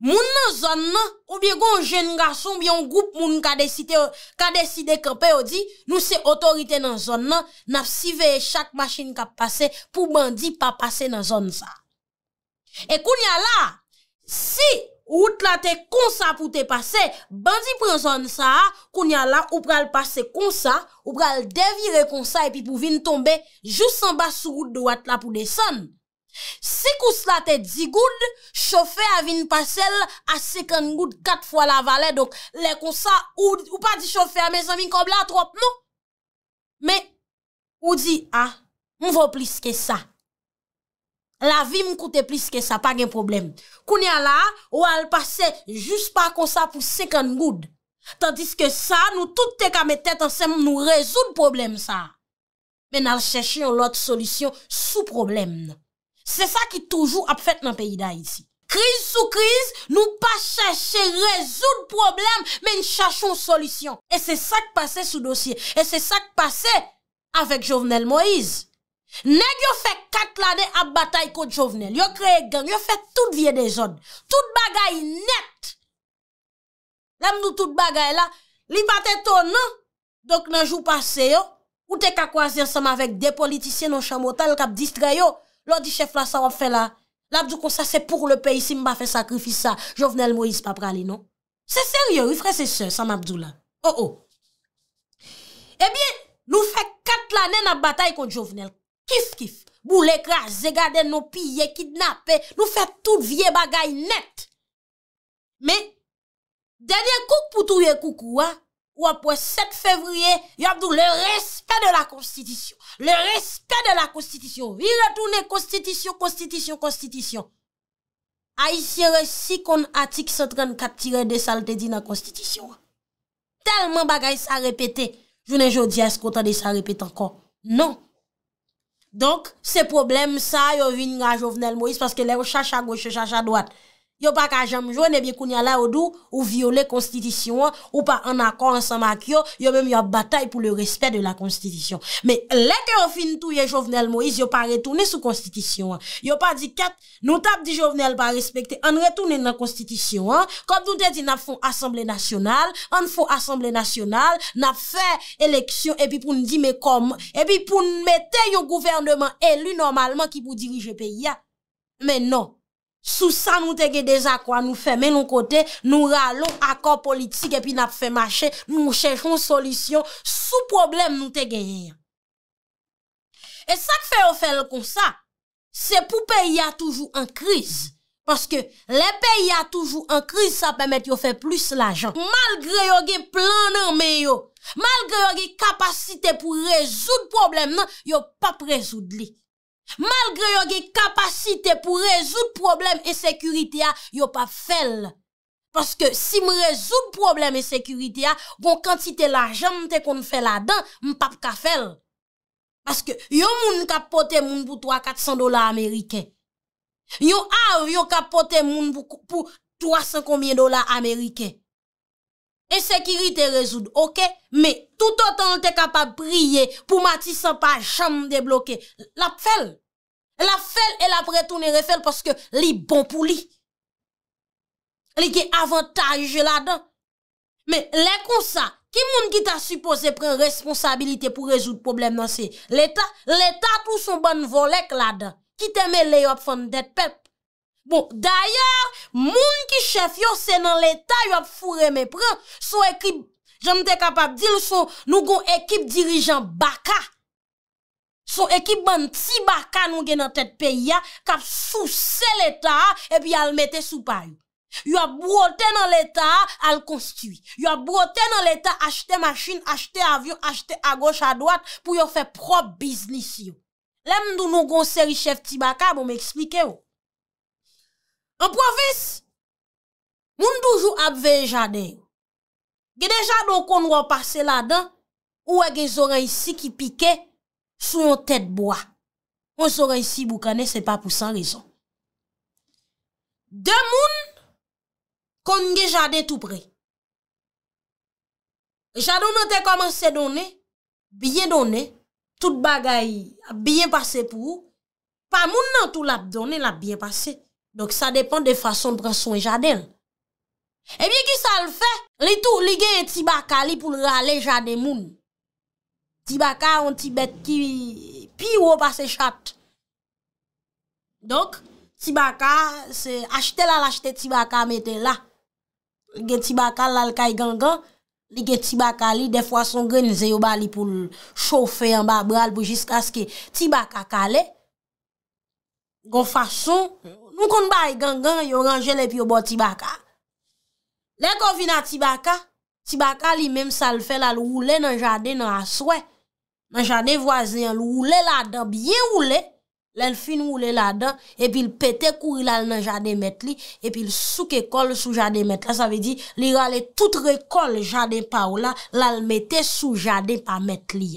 Moun nan zon nan, ou bie gon jen gason biyon goup moun ka deside kepe ou di, nou se otorite nan zon nan, nap siveye chak machine ka pase pou bandi pa pase nan zon sa. E koun ya la, si wout la te konsa pou te pase, bandi pren zon sa, koun ya la, ou pral pase konsa, ou pral devire konsa, epi pou vin tombe jous an bas sou wout do at la pou deson. Se kous la te di goud, choufe avin pasel a sekand goud kat fwa la vale. Donk le konsa ou pa di choufe amezan vin kobla trop nou. Me ou di, an, ah, mou vò plis ke sa. La vi mou koute plis ke sa, pa gen problem. Kounen la, ou al pase jous pa konsa pou sekand goud. Tantis ke sa, nou tout te kametet ansen mou nou rezoun problem sa. Men al chèchi yon lot solisyon sou problem nou. Se sa ki toujou ap fèt nan peyi da yisi. Kriz sou kriz, nou pa chache rezoud problem, men chachon solisyon. E se sa ki pase sou dosye. E se sa ki pase avèk Jovenel Moïse. Neg yo fè kat lade ap batay kòt Jovenel. Yo kreye gen, yo fè tout vie de zon. Tout bagay net. Lam nou tout bagay la? Li patè ton nan? Dok nan jou pase yo? Ou te kakwazye sam avèk de politisyen an chan motal kap distrayo? Lo di chef la, sa wap fe la. La abdou kon sa, se pouk le peyi, si mba fe sakrifi sa. Jovenel Moïse pa prali, non? Se seryo, yu fre se se, sa mabdou la. Oh oh. Ebyen, eh nou fe kat lanen ap batay kon jovenel. Kif kif. Bou lekra, zegaden, nopiye, kidnapé. Nou fe tout vie bagay net. Me, dede kouk pou touye koukou, wa? Ou apwen 7 fevriye, yon apdou le respet de la konstitisyon. Le respet de la konstitisyon. Vi retounen konstitisyon, konstitisyon, konstitisyon. Ay si re si kon atik 134 tire de salte di nan konstitisyon. Telman bagay sa repete. Jounen jodi, eskotande sa repete ankon. Non. Donk, se problem sa, yon vin nga jovenel mwis, paske lè w chacha goche, chacha dwat. Yo pa ka jamjou, neby koun yala ou dou, ou viole konstitisyon an, ou pa an akon an samak yo, yo mèm yo batay pou le respet de la konstitisyon. Mè, lèkè ou fin tou ye jovenel Moïse, yo pa retounen sou konstitisyon an. Yo pa di kat, nou tap di jovenel pa respekte, an retounen nan konstitisyon an. Kon nou te di na fon asemble nasyonal, an fon asemble nasyonal, na fè eleksyon, e pi pou nou di mè kom, e pi pou nou mète yo gouvernement elu normalman ki pou dirije pe ya. Mè non. Sous sa nou te ge dezakwa, nou feme nou kote, nou ralou akor politik epi nap fe mache, nou chechon solisyon, sous problem nou te ge ye. E sa ke fe yo fel kon sa, se pou pe y a toujou an kriz, paske le pe y a toujou an kriz sa pemet yo fe plus la jan. Malgre yo ge planan me yo, malgre yo ge kapasite pou rezoud problem nan, yo pa prezoud li. Malgre yo ge kapasite pou rezoud problem e sekurite a, yo pa fel. Paske si m rezoud problem e sekurite a, bon kantite la jante kon fe la dan, m pap ka fel. Paske yo moun kapote moun pou 300-400 dola Amerike. Yo av yo kapote moun pou 300 konmye dola Amerike. E sekirite rezoud, ok, me tout an tan lte kapab priye pou mati san pa chanm de bloke. La pfel, la pfel e la pretoun e refel paske li bon pou li. Li ki avantage la dan. Me le konsa, ki moun ki ta suppose pren responsabilite pou rezoud probleme nan se? L'Etat, l'Etat tout son ban volek la dan. Ki te me le yo fon det pep Bon, d'ayar, moun ki chef yo se nan l'Etat, yo ap fure me pran, sou ekip, jan mte kapap dil, sou nou gon ekip dirijan baka. Sou ekip ban ti baka nou gen nan tet peya, kap sou se l'Etat, e pi al mette sou payou. Yo ap brote nan l'Etat, al konstiwi. Yo ap brote nan l'Etat, achete masjin, achete avyon, achete a goch a doat, pou yo fe prop biznis yo. Lem do nou gon seri chef ti baka, bon me eksplike yo. An profes, moun toujou apve en jade. Ge de jade kon wap pase la dan, ou e ge zore yisi ki pike sou an tete boa. Kon zore yisi boukane, se pa pou san rezon. De moun, kon ge jade tout pre. Jade mante koman se done, biye done, tout bagay ap biye pase pou ou. Pa moun nan tout la donne, la biye pase. Donk sa depan de fason pran son jadel. Ebyen ki sa l fe, li tou, li genye tibaka li pou l rale jadel moun. Tibaka an tibet ki pi ou pa se chat. Donk, tibaka se, achete lal achete tibaka meten la. Genye tibaka lal kay gangan, li genye tibaka li, defwason genye ze yo bali pou l chofe an babral pou jiska se ke tibaka kale. Gon fason, Mwen kon ba yi gang gang yon ranjel epi yo bo tibaka. Lè kon fina tibaka, tibaka li mèm sal fè lal woulè nan jaden nan aswè. Nan jaden vwazen lal woulè la dan, biye woulè, lè l fin woulè la dan, epi l pète kou yi lal nan jaden met li, epi l souke kol sou jaden met li. Sa ve di, li rale tout re kol jaden pa ou la, lal mette sou jaden pa met li.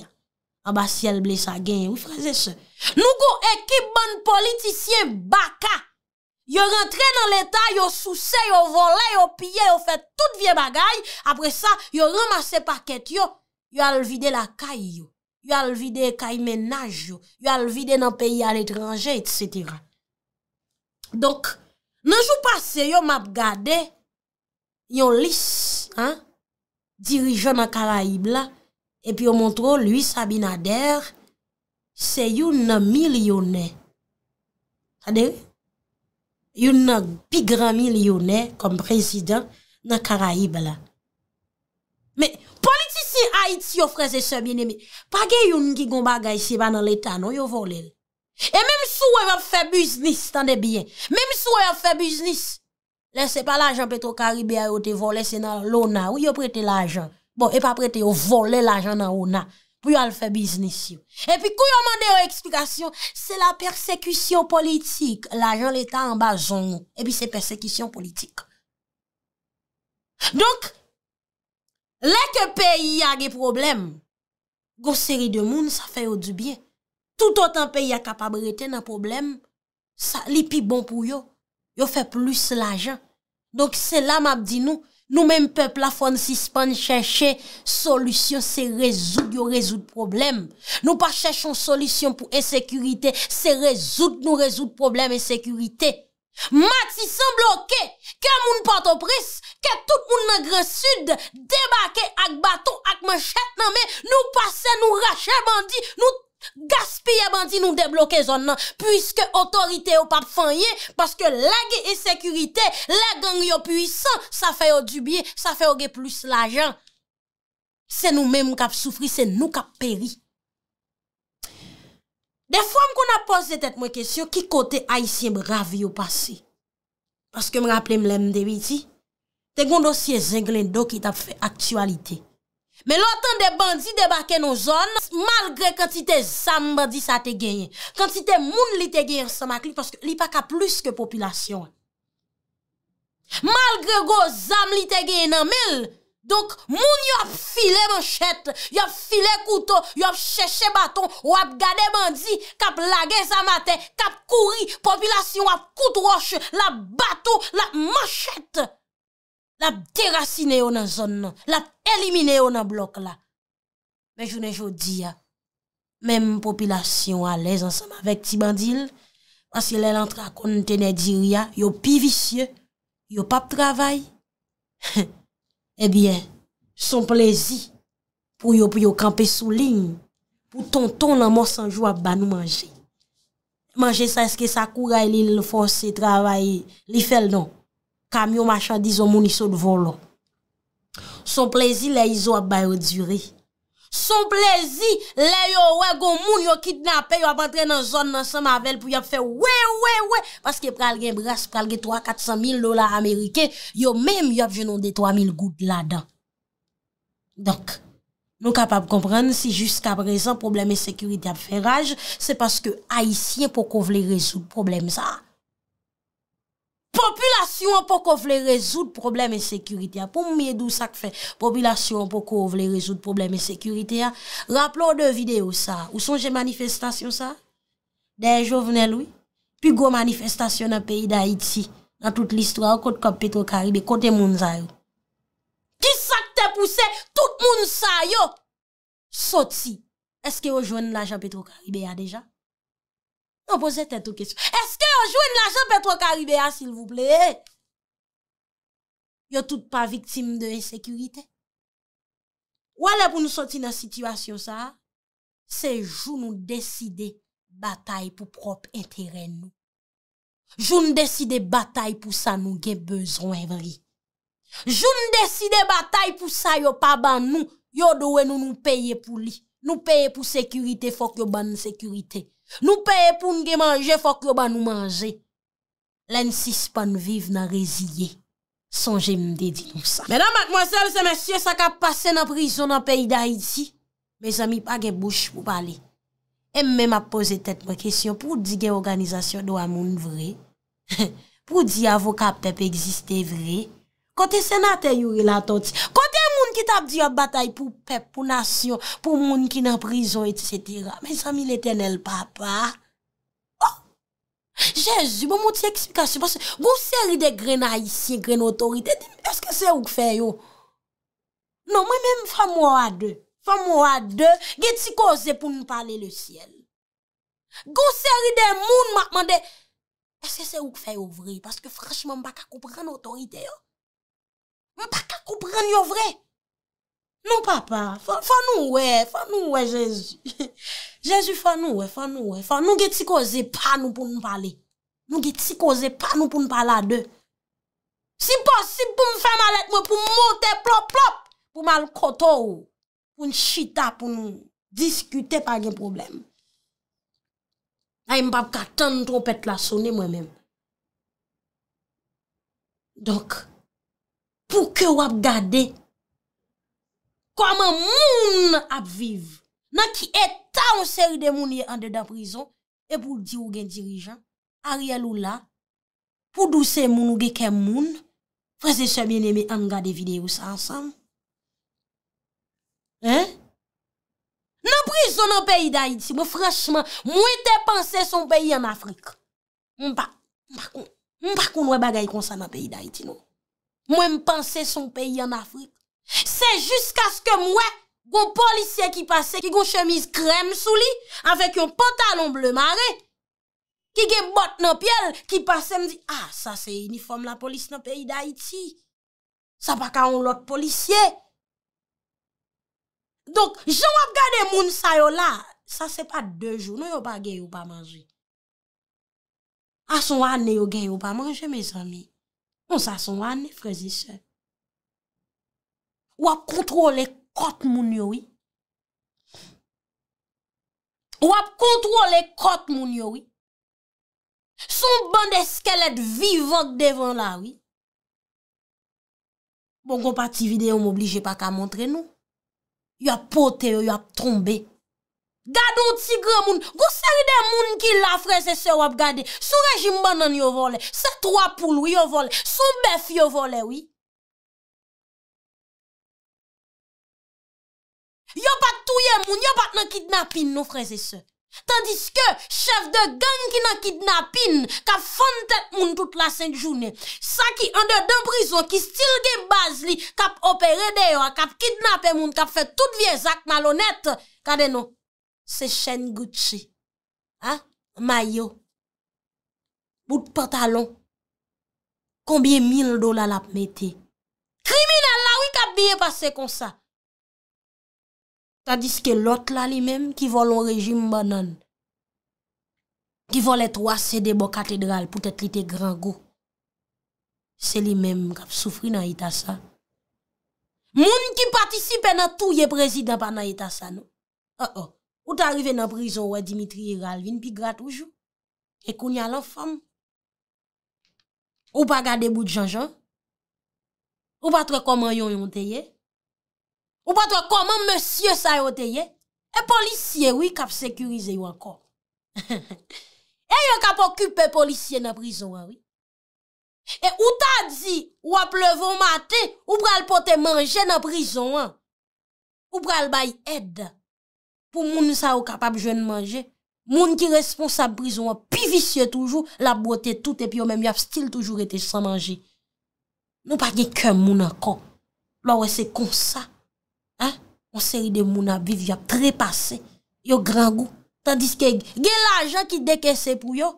A ah ba siel blè sa gen, wifre zè se. Nou kon ekip ban politisyen baka, Yo rentre nan l'Etat, yo souse, yo vole, yo pye, yo fè tout vie bagay, apre sa, yo ramase paket yo, yo alvide la kay yo, yo alvide kay menaj yo, yo alvide nan peyi al etranje, etc. Donk, nanjou pase, yo map gade, yo lis, dirijon akaraib la, epi yo montro, lui, Sabina Der, se yon nan mil yonè. Adè? Yon nan pi gran milyonè kom prezident nan Karaib la. Me politisi Haiti yo freze se biene mi. Page yon gigon bagay si ba nan l'Etat, non yo volel. E mèm sou yon fè biznis, tande bien. Mèm sou yon fè biznis. Lese pa l'ajan petro Karibia yo te vole se nan l'Ona. Ou yo prete l'ajan? Bon, e pa prete yo vole l'ajan nan Ona. pou yo al fè biznis yo. Epi kou yo mande yo eksplikasyon, se la persekisyon politik, la jan l'Etat an bazon yo, epi se persekisyon politik. Donk, lè ke peyi a ge problem, goseri de moun sa fè yo du bien. Tout an tan peyi a kapabrete nan problem, sa li pi bon pou yo, yo fè plus la jan. Donk se la mabdi nou, Nou menm pe plafon si span chèche, solusyon se rezout yo rezout problem. Nou pa chèchon solusyon pou esekurite, se rezout nou rezout problem esekurite. Mati san bloke, ke moun patopris, ke tout moun nagre sud, debake ak bato ak mè chèt nan mè, nou pase nou rachè bandi, nou... Gaspi e bandi nou deblokè zon nan Puiske otorite ou pap fanyè Paske lage e sekurite Lage an yon puisan Sa fè ou dubye, sa fè ou ge plus la jan Se nou men mou kap soufri Se nou kap peri De fwa m kon ap pose Tet mwen kesyo ki kote Aisyen m ravi ou pase Paske m rappele m lem dewi ti Te gondo si e zenglen do Ki tap fè aktualite Men lotan de bandi debake nou zon, malgre kantite zan bandi sa te genye. Kantite moun li te genye san makli, paske li pa ka plus ke popilasyon. Malgre go zan li te genye nan mil, donk moun yo ap file manchet, yo ap file koutou, yo ap cheche baton, yo ap gade bandi, kap lage zan mate, kap kouri, popilasyon yo ap koutou roche, la batou, la manchet. Lap derasine yo nan zon nan, lap elimine yo nan blok la. Men jounen jodi ya, menm popilasyon alez ansam avek ti bandil, pasye lè lantra kon tenè di rya, yo pivisye, yo pap travay, ebyen, eh son plezi pou yo pyo kampe sou ling, pou tonton nan monsanjwa banou manje. Mange sa eske sakoura li l fose travay li fel non. kamyon machan di zon moun i sot volon. Son plezi le yi zon ap bayo djure. Son plezi le yo we goun moun yo kitnape, yo ap entre nan zon nan san mavel pou yo ap fe we we we, paske pral gen bras, pral gen 3-400 mil dola Amerike, yo menm yo ap venon de 3 mil gout la dan. Donk, nou kapap komprende si jusqu ap rezan probleme sekurite ap fe rage, se paske haisyen pou kon vle rezout probleme sa a. Populasyon pou kòvle rezout probleme e sekyurite ya. Pou mèdou sak fè. Populasyon pou kòvle rezout probleme e sekyurite ya. Rap lò de videyo sa. Ou son jè manifestasyon sa? Dè jo vènen lò? Pi gò manifestasyon an peyi da Iti. Nan tout l'istro a kote kòp Petro Karibè, kote moun zay yo. Ki sak te pousse tout moun zay yo? Sot si. Eske yo jwen la jè Petro Karibè ya dejan? Non pose te tou kesyon. Eske yo jwen la jen petro karibé a sil vouple? Yo tout pa viktim de esekurite? Ou ale pou nou soti nan situasyon sa? Se jou nou deside batay pou prop etere nou. Joun deside batay pou sa nou gen bezon evri. Joun deside batay pou sa yo pa ban nou. Yo dowe nou nou peye pou li. Nou peye pou sekurite fok yo ban sekurite. Nou peye pou nge manje, fok yo ba nou manje. Len sis pan vive nan rezye, son jemde di nou sa. Mè nan mak mwen sel se mè sye sa ka pase nan prizon nan peyi da iti, mè zami pa ge bouch pou pale. Mè mè ma pose tet mwen kesyon pou di gen organizasyon do amoun vre, pou di avokap tepe egziste vre, Kote senate yuri la ton ti. Kote moun ki tab diyo batay pou pep, pou nasyon, pou moun ki nan prizon, etc. Men sa mi le ten el papa. Oh! Jezu, bon moun ti eksplikasyon. Gou seri de gren a isi, gren otorite, di mi, eske se ou kfe yo? Non, mwen mwen fwa mou a de. Fwa mou a de, gen ti koze pou n'pale le siel. Gou seri de moun, man de, eske se ou kfe yo vri? Paske franchman, baka koupren otorite yo. Mwen pa ka koupren yo vre. Non papa. Fwa nou we. Fwa nou we Jezu. Jezu fwa nou we. Fwa nou we. Fwa nou ge ti koze pa nou pou nou pale. Nou ge ti koze pa nou pou nou pale a de. Si posib pou mwen fè malet mwen pou mwote plop plop. Pou mwen lkoto ou. Pou mwen chita. Pou mwen diskute pa gen problem. Ay m pap katan nou troupet la sone mwen men. Donk. Pou ke wap gade. Koman moun ap viv. Nan ki etan seri de moun ye ande da prizon. E pou di ou gen dirijan. Ariel ou la. Pou dou se moun ou gen ke moun. Fase se bien eme an gade videyo sa ansam. Hein? Nan prizon nan peyi da iti. Mwen frasman mwen te panse son peyi an Afrik. Mwen pa. Mwen pa koun wè bagay konsan nan peyi da iti nou. Mwen mpansè son peyi an Afrik. Se jiska skè mwen, kon polisye ki pase, ki kon chemise krem sou li, avèk yon pantalon ble mare, ki gen bot nan piel, ki pase mdi, a ah, sa se uniform la polis nan peyi d'Aiti. Sa pa ka on lot polisye. Donk, joun ap gade moun sa yo la, sa se pa de joun, nou yo pa gen yo pa manjou. A son ane yo gen yo pa manjou, jè mè san mi. Moun sa son ane frezise. Wap kontrole kote moun yo wii. Wap kontrole kote moun yo wii. Son ban de skelet vivant devan la wii. Bon kompati videyo m'oblije pa ka montre nou. Yo apote yo, yo ap trombe yo. Gadon tigre moun, gouseride moun ki la freze se wap gade, sou rejim banan yo vole, se 3 poulou yo vole, sou bef yo vole, oui. Yo pat touye moun, yo pat nan kidnapin nan freze se. Tandis ke, chef de gang ki nan kidnapin, kap fante moun tout la 5 jounen. Sa ki, an de den prison, ki stil gen baz li, kap opere de yo, kap kidnap moun, kap fet tout viezak malonet, kade nou. Se chen goutchi. Ha? Mayo. Bout patalon. Kombye mil do la lap mette. Krimine la wik ap biye pase konsa. Tadiske lot la li menm ki volon rejim banan. Ki volet wase de bo katedral pou tet li te gran go. Se li menm kap soufri nan itasa. Moun ki patisipe nan tou ye prezidap anan itasa nou. Ha oh, ho. Oh. Ou ta rive nan prizon wè Dimitri Hiralvin pi gra toujou? E koun ya lan fam? Ou pa gade bout janjan? Ou pa tre koman yon yon teye? Ou pa tre koman monsye sa yon teye? E polisye wè kap sekurize yon kon? E yon kap okupe polisye nan prizon wè? E ou ta di wè plevon mate, ou pral pote manje nan prizon wè? Ou pral bay ed? pou moun sa ou kapap jwen manje, moun ki respons sa brison ou pivisye toujou, la bote tout epi yo menm yop stil toujou ete san manje. Nou patye ke moun an kon, lor we se konsa, moun seri de moun an viv yop trepase, yo gran gou, tandis ke ge la jan ki dekese pou yo,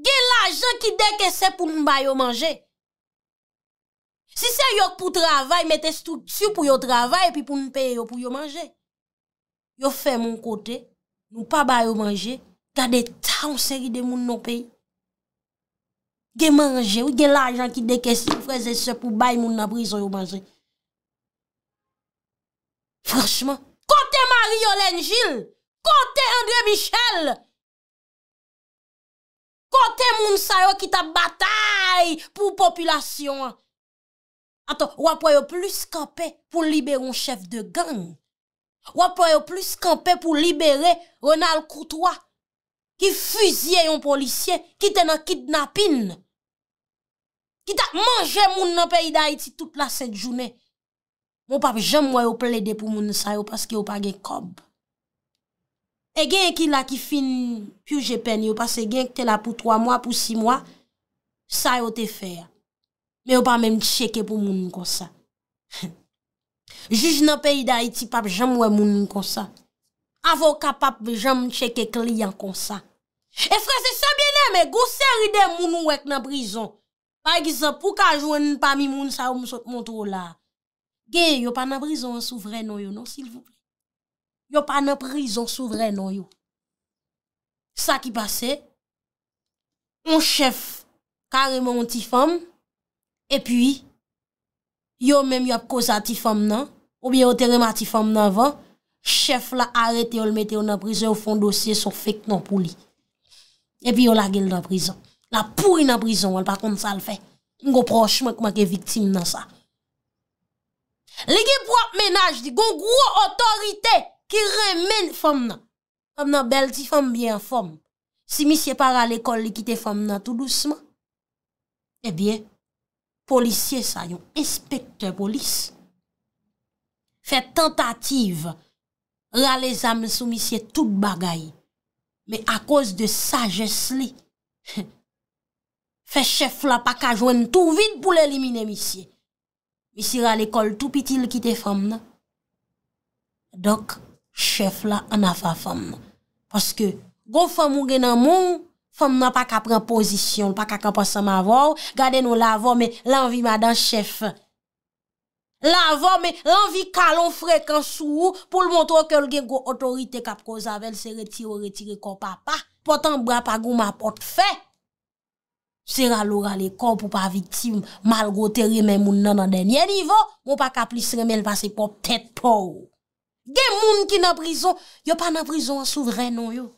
ge la jan ki dekese pou mba yo manje. Si se yo pou travay, mette stoutu pou yo travay, pi pou nou peye yo pou yo manje. Yo fe moun kote, nou pa bay yo manje, gade ta ou seri de moun nou peye. Ge manje, ou ge l'ajan ki de kesi, freze se pou bay moun nan brison yo manje. Franchement, kote Marie-Holène Gilles, kote André Michel, kote moun sa yo ki ta batay pou populasyon. Ato, wap wè yo plus kanpe pou libere yon chef de gang. Wap wè yo plus kanpe pou libere Ronald Kutwa ki fuzye yon polisye ki te nan kidnapin. Ki ta manje moun nan peyi da iti tout la set jounen. Mon papi, jem wè yo ple de pou moun sa yo paske yo pa gen kob. E gen yon ki la ki fin pi ou jepen yo paske gen ki te la pou 3 mwa, pou 6 mwa sa yo te fè ya. Me yo pa mèm tcheke pou moun moun konsa. Juj nan peyi da iti pap, jèm wè moun moun konsa. Avoka pap, jèm moun tcheke kliyan konsa. E frè se sebyenè mè, gousè ridè moun moun wèk nan brison. Pa gizan pou ka jwen pami moun sa ou moun sot moun tro la. Gen, yo pa nan brison sou vrenon yo, non silvou. Yo pa nan brison sou vrenon yo. Sa ki pase, moun chef kareman anti-femme, E pi, yo menm yo ap koza ti fam nan, ou bi yo terima ti fam nan van, chef la arete ou l mette ou nan brise ou fon dosye sou fek nan pou li. E pi yo la gel nan brise. La pou y nan brise, wèl, pa kont sa l fe. Ngo proche mwen kouman ke vitim nan sa. Lè gen pou ap menaj di, gong wò otorite ki remen fam nan. Fam nan bel ti fam, biyan fam. Si mis ye para l ekol li kite fam nan tout lousman, e eh biye, Polisye sa yon, inspektor polis, fe tentative, rale zam sou misye tout bagay, me a koz de sajes li. Fe chef la pakajwen tout vide pou l'elimine misye. Misye rale kol tout pitil kite fam nan. Dok, chef la anafa fam nan. Paske, go fam ou genan moun, Fèm nan pa ka pren pozisyon, l pa ka ka pasan ma vòw, gade nou la vòw me lanvi madan chef. La vòw me lanvi kalon frekans sou wou pou l montrou ke l gen go otorite kap ko zave l se retire ou retire ko papa. Potan bra pa gou ma pot fe. Se raloura le kor pou pa vitim mal go teri men moun nan an denye nivò, moun pa ka plis remel pa se pop tèt pou. Gen moun ki nan prizon, yo pa nan prizon an souvren non yo.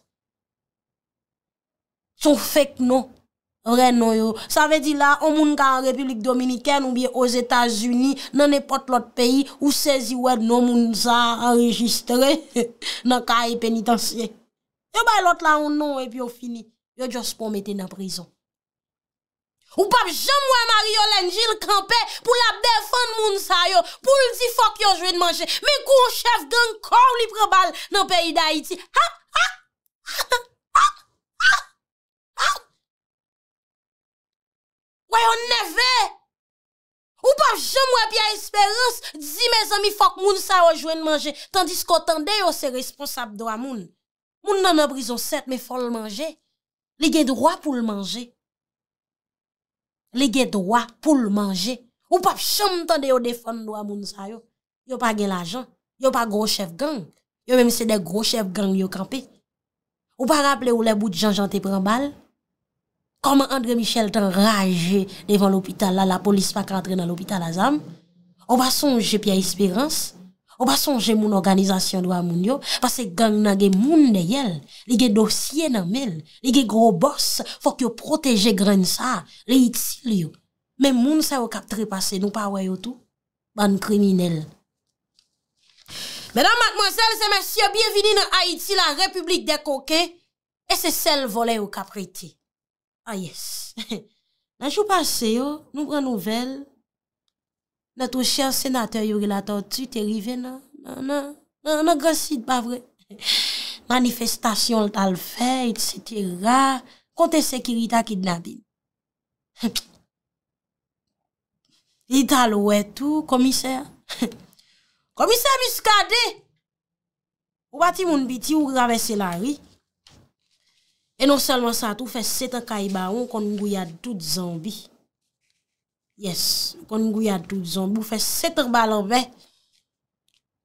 Son fek nou, re nou yo. Sa ve di la, ou moun ka republik dominiken ou biye ouz Etats-Unis, nan epot lot peyi, ou sezi wèd nou moun sa enregistre, nan ka e penitansye. Yo bay lot la ou nou, epi yo fini. Yo just pou mette nan prizon. Ou pap jom wè Mario Lengil kampe pou la defan moun sa yo, pou l di fok yo jwen manche. Me kou chef gen kou li prebal nan peyi da iti. Ha! Ha! Ha! Ha! Wè yon ne vè. Ou pap jom wè bi a esperans. Dzi me zomi fok moun sa yo jwen manje. Tandis ko tande yo se responsab do a moun. Moun nan a brison set me fol manje. Li gen droa pou l manje. Li gen droa pou l manje. Ou pap jom tande yo defon do a moun sa yo. Yo pa gen la jan. Yo pa gro chef gang. Yo menm se de gro chef gang yo kampe. Ou pa rapple ou le bout jan jan te pren bal. Koman Andre Michel tan raje nevan l'hôpital la, la polis pa kratre nan l'hôpital azam? O bason jè piya esperans? O bason jè moun organizasyon dwa moun yo? Pase gang nan gen moun de yel, li gen dosye nan mel, li gen grobos, fok yo proteje gren sa, li iti li yo. Men moun sa yo kap trepase, nou pa wè yo tou, ban kriminel. Mèdan mack mozèl, se mèsyè, biyevini nan Haiti, la republik de Koke, e se sel vole yo kap rete. Ah yes! Nanjou passe yo, nou bran nouvel, neto chèr sénatèr yorilatò tu tèrive nan, nan nan, nan nan, nan nan gròsit pa vre, manifestasyon l tal fèy, etc., kontè sekirita ki dnadin. Idal wè tou, komiser, komiser miskade, ou batimoun biti ou rave selari, E non selman sa tou fè sete kaiba ou kon ngou ya dout zambi. Yes, kon ngou ya dout zambi ou fè sete balan bè.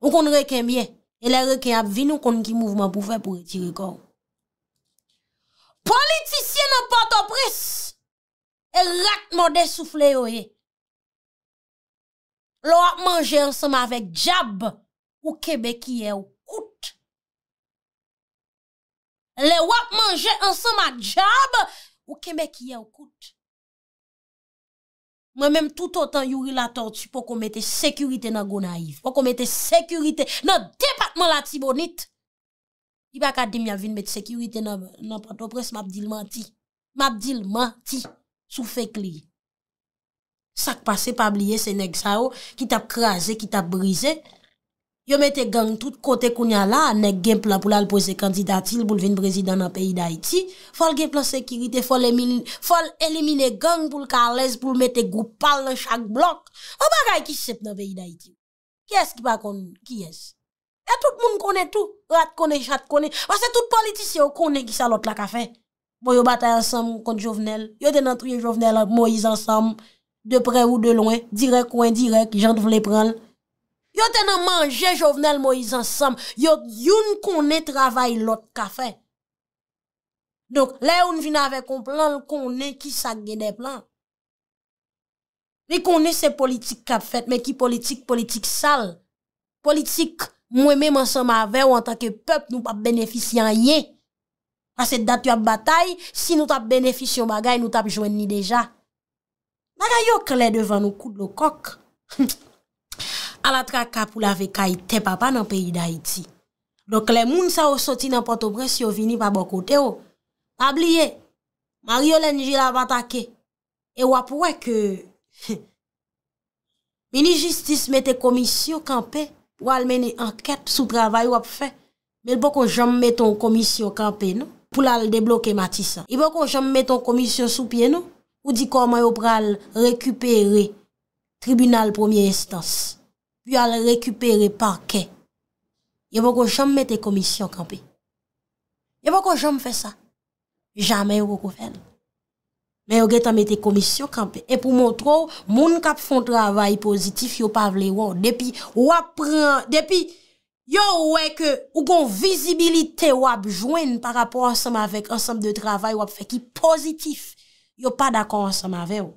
Ou kon reke mye, e le reke ap vin ou kon ki mouvman pou fè pou etire kor. Politisyen nan patopris! E rat nan desoufle yo ye. Lo ap manje ansama avèk djab pou kebekye yo. Le wap manje ansan ma djab ou kemek ye w kout. Mwen menm tout otan yuri la tortu pou komete sekurite nan gona if. Pou komete sekurite nan depatman la tibonit. Diba kadim ya vin met sekurite nan patopres, mabdil manti. Mabdil manti sou fek li. Sak pase pabliye seneg sa yo, ki tap kraze, ki tap brize. Yo mette gang tout kote kounya la, anek genpla pou la alpoze kandidatil pou l veni brezidan nan peyi da iti, fol genpla sekirite, fol elimine gang pou l ka ales pou l mette goupal nan chak blok. O bagay ki sep nan peyi da iti. Ki es ki bakon? Ki es? E tout moun kone tout. Rat kone, jat kone. Mas se tout politisyon kone ki sa lot la ka fe. Bon yo batay ansam kon jovenel. Yo denantri yo jovenel an mou iz ansam de pre ou de loin, direk ou indirek, jant vle pral. Yo te nan manje jovnel mo yis ansam, yo yon konen travay lot ka fe. Donk, le yon vin ave kon plan, konen ki sa genen plan. Le konen se politik kap fet, men ki politik, politik sal. Politik, mwen men ansam ave, ou an tanke pep, nou pa benefic yon ye. Ase dat yon batay, si nou tap benefic yon bagay, nou tap jwen ni deja. Baga yon krele devan nou koud lo kok. Hmm, hmm. Bon oh. A non? la tra kap non? ou la ve kaite pa pa nan peyi da iti. Lo kle moun sa ou soti nan poto bre si ou vini pa bo kote yo. Pa bliye, Mario Lenji la batake. E wap wè ke... Mini justis mette komisyon kampe pou al meni anket sou travay wap fe. Men bo kon jom metton komisyon kampe nou pou lal debloke Matisa. I bo kon jom metton komisyon sou pye nou pou di koman yo pral rekupere tribunal premier estansi. yal rekupere par ke. Yon mwen kon jom mette komisyon kanpe. Yon mwen kon jom fe sa. Jamen yon kon kon fen. Men yon getan mette komisyon kanpe. E pou mwotro, moun kap fon travay pozitif, yon pa vle wou. Depi wap pre, depi yon wè ke ou kon vizibilite wap jwen par rapport ansam avek, ansam de travay wap fe ki pozitif. Yon pa dako ansam avek wou.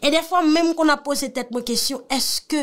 E defon mwen kon apose tet mwen kesyon, eske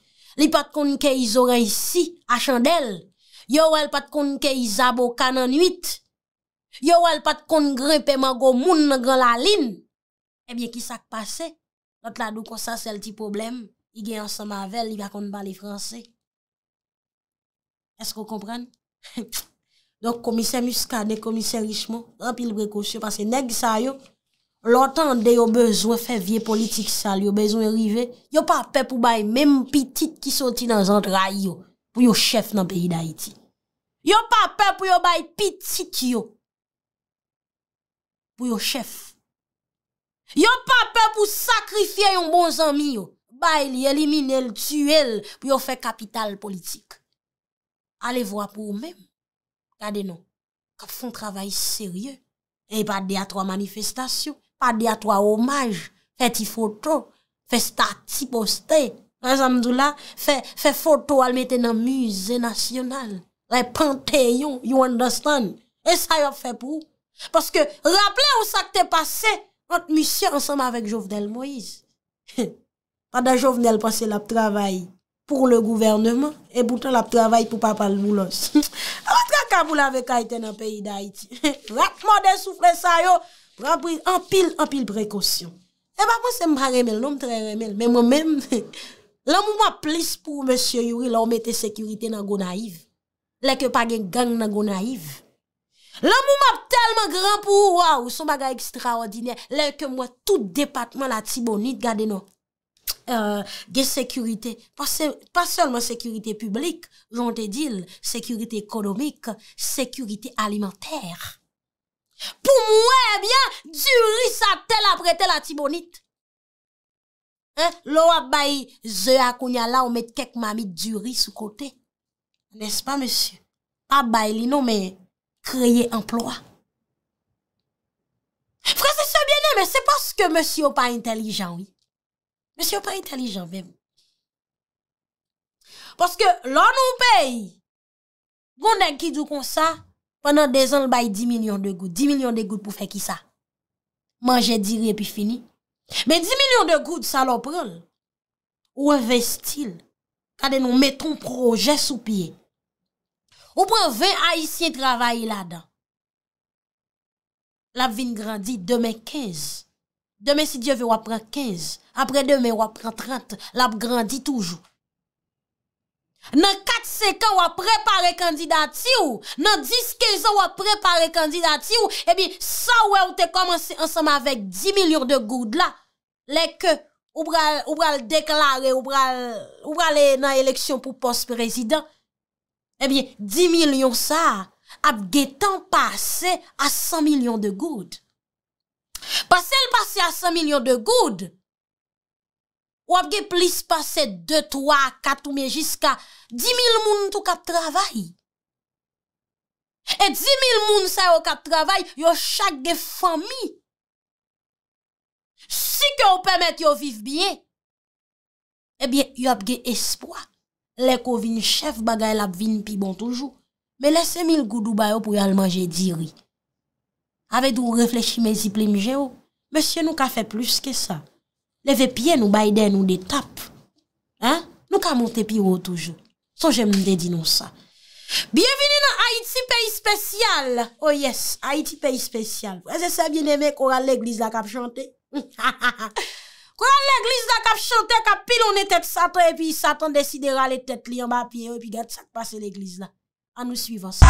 Li pat kon ke izoran isi, a chandel. Yo wèl pat kon ke izabo kanan 8. Yo wèl pat kon grepe magou moun nan gre la lin. Ebyen ki sak pase. Lot la do kon sa sel ti problem. I gen yon sama vel, li va kon bali franse. Esko kompran? Lot komise muska, dekomise richmo. Rapil brekosyo, pase neg sa yo. Lò tan de yo bezwen fè vie politik sal, yo bezwen rive, yo pape pou bay mèm pitit ki soti nan zan dra yo pou yo chèf nan peyi da iti. Yo pape pou yo bay pitit yo pou yo chèf. Yo pape pou sakrifye yon bon zan mi yo. Bay li elimine l tüel pou yo fè kapital politik. Alevwa pou mèm. Gade nou, kap fèm travay serye. E pat de a 3 manifestasyon. pa di a to a omaj, fè ti foto, fè stati poste, fè foto al mette nan muze nasyonal, fè panteyon, you understand, e sa yo fè pou, paske rappele ou sa k te pase, ante musye ansam avèk Jovenel Moïse, pa da Jovenel pase la p travay, pou le gouvernement, e boutan la p travay pou papal moulos, apatra ka vou la ve kaiten an peyi da iti, rappe mo de soufren sa yo, apatra ka vou la ve kaiten an peyi da iti, An pil, an pil prekosyon. E ba mwen se mbra remel, non mtre euh, remel, men mwen men, la mwen mwen plis pou mwen sio yuri la omete sekurite nan go naiv. Lè ke pa gen gang nan go naiv. La mwen mwen telman gran pou waw, sou baga ekstraordinè. Lè ke mwen tout depatman la tibonit gade nou. Gen sekurite, pas se, pas seman sekurite publik, jante dil, sekurite ekonomik, sekurite alimentèr. Pou mwen, ebyen, eh duri sa tel apre tel ati bonit. Lo ap bayi ze akounyala ou met kek mami duri sou kote. Nes pa, monsye? A bayi li nou, men kreye emploa. Frase se biene, men se paske monsye ou pa intelijan, oui. Monsye ou pa intelijan, vey. Paske lon ou pey, gounen ki dou konsa, Pendan de zan l bay di milyon de goud. Di milyon de goud pou fe ki sa? Mange di ri epi fini. Men di milyon de goud salop rol. Ou investil. Kade nou meton proje sou pie. Ou pren 20 haisyen travay la dan. Lap vin grandi deme 15. Deme si diyeve wap pren 15. Apre deme wap pren 30. Lap grandi toujou. nan 4 sekan wap prepare kandidati ou, nan 10 kezo wap prepare kandidati e ou, ebi sa wè ou te komanse ansama vek 10 milyon de goud la, leke ou bral deklare, ou bral e nan eleksyon pou pos prezident, ebi 10 milyon sa, ap getan pase a 100 milyon de goud. Pase el pase a 100 milyon de goud, Ou apge plis pase 2, 3, 4 ou me jiska 10.000 moun tou kap travay. E 10.000 moun sa yo kap travay, yo chak ge fami. Si ke ou pemet yo viv biye, ebyen eh yo apge espwa. Lè ko vin chef bagay la vin pi bon toujou. Mè lè se mil goudou bayo pou yal manje diri. Aved ou reflechi mè ziplim je yo, mè se nou ka fe plus ke sa. Leve piye nou baide nou de tap Nou ka monte piyo toujou Son jem mou de di nou sa Bienveni nan Haiti, peyi spesyal Oh yes, Haiti, peyi spesyal Ese se bieneme kora l'eglise la kap chante Kora l'eglise la kap chante Kap pilon e tet satan E pi satan desidera le tet li an ba piye E pi get sak pase l'eglise la An nou suivan sa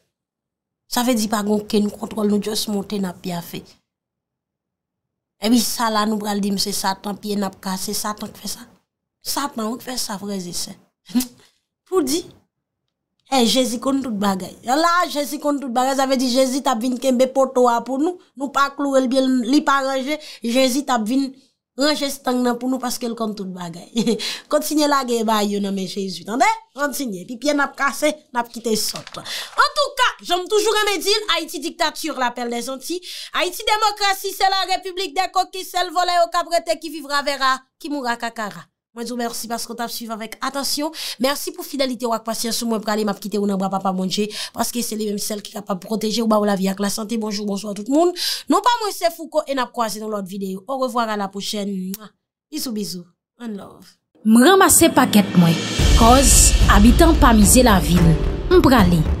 Sa fe di pa gonke nou kontrol nou dios monten ap ya fe. Ebi sa la nou bral di mse satan, piye nap kase, satan te fe sa. Satan an te fe sa freze se. Po di, e Jezi kon tout bagay. La Jezi kon tout bagay, sa fe di Jezi tap vin kembe potowa pou nou, nou paklou el biye li paraje, Jezi tap vin... Anje stang nan pou nou paskel kontoun bagay. Kontinye la gey baye yo nanmen jesu. Tande? Kontinye. Pipye nap kase, nap kite sot. An tou ka, jom toujou remedil, Haiti diktatür la perle zanti. Haiti demokrasi se la republik de kokis, sel vole o kabrete ki vivra vera, ki moura kakara. Mwen zo mersi pas kon ta ap suiv avèk. Atensyon. Mersi pou fidelite wak pasyen sou mwen pralè map kite ou nan bra pa pa mounje. Paske se li mèm sel ki kapap proteje ou ba ou la vi ak la sante. Bonjou, bonjou a tout moun. Non pa mwen se fou kon en ap kwa se nou lòt videyo. Ou revoar a la pochèn. Bizou, bizou. Mwen love. Mwen ramase paket mwen. Koz, abitan pa mize la vil. Mpralè.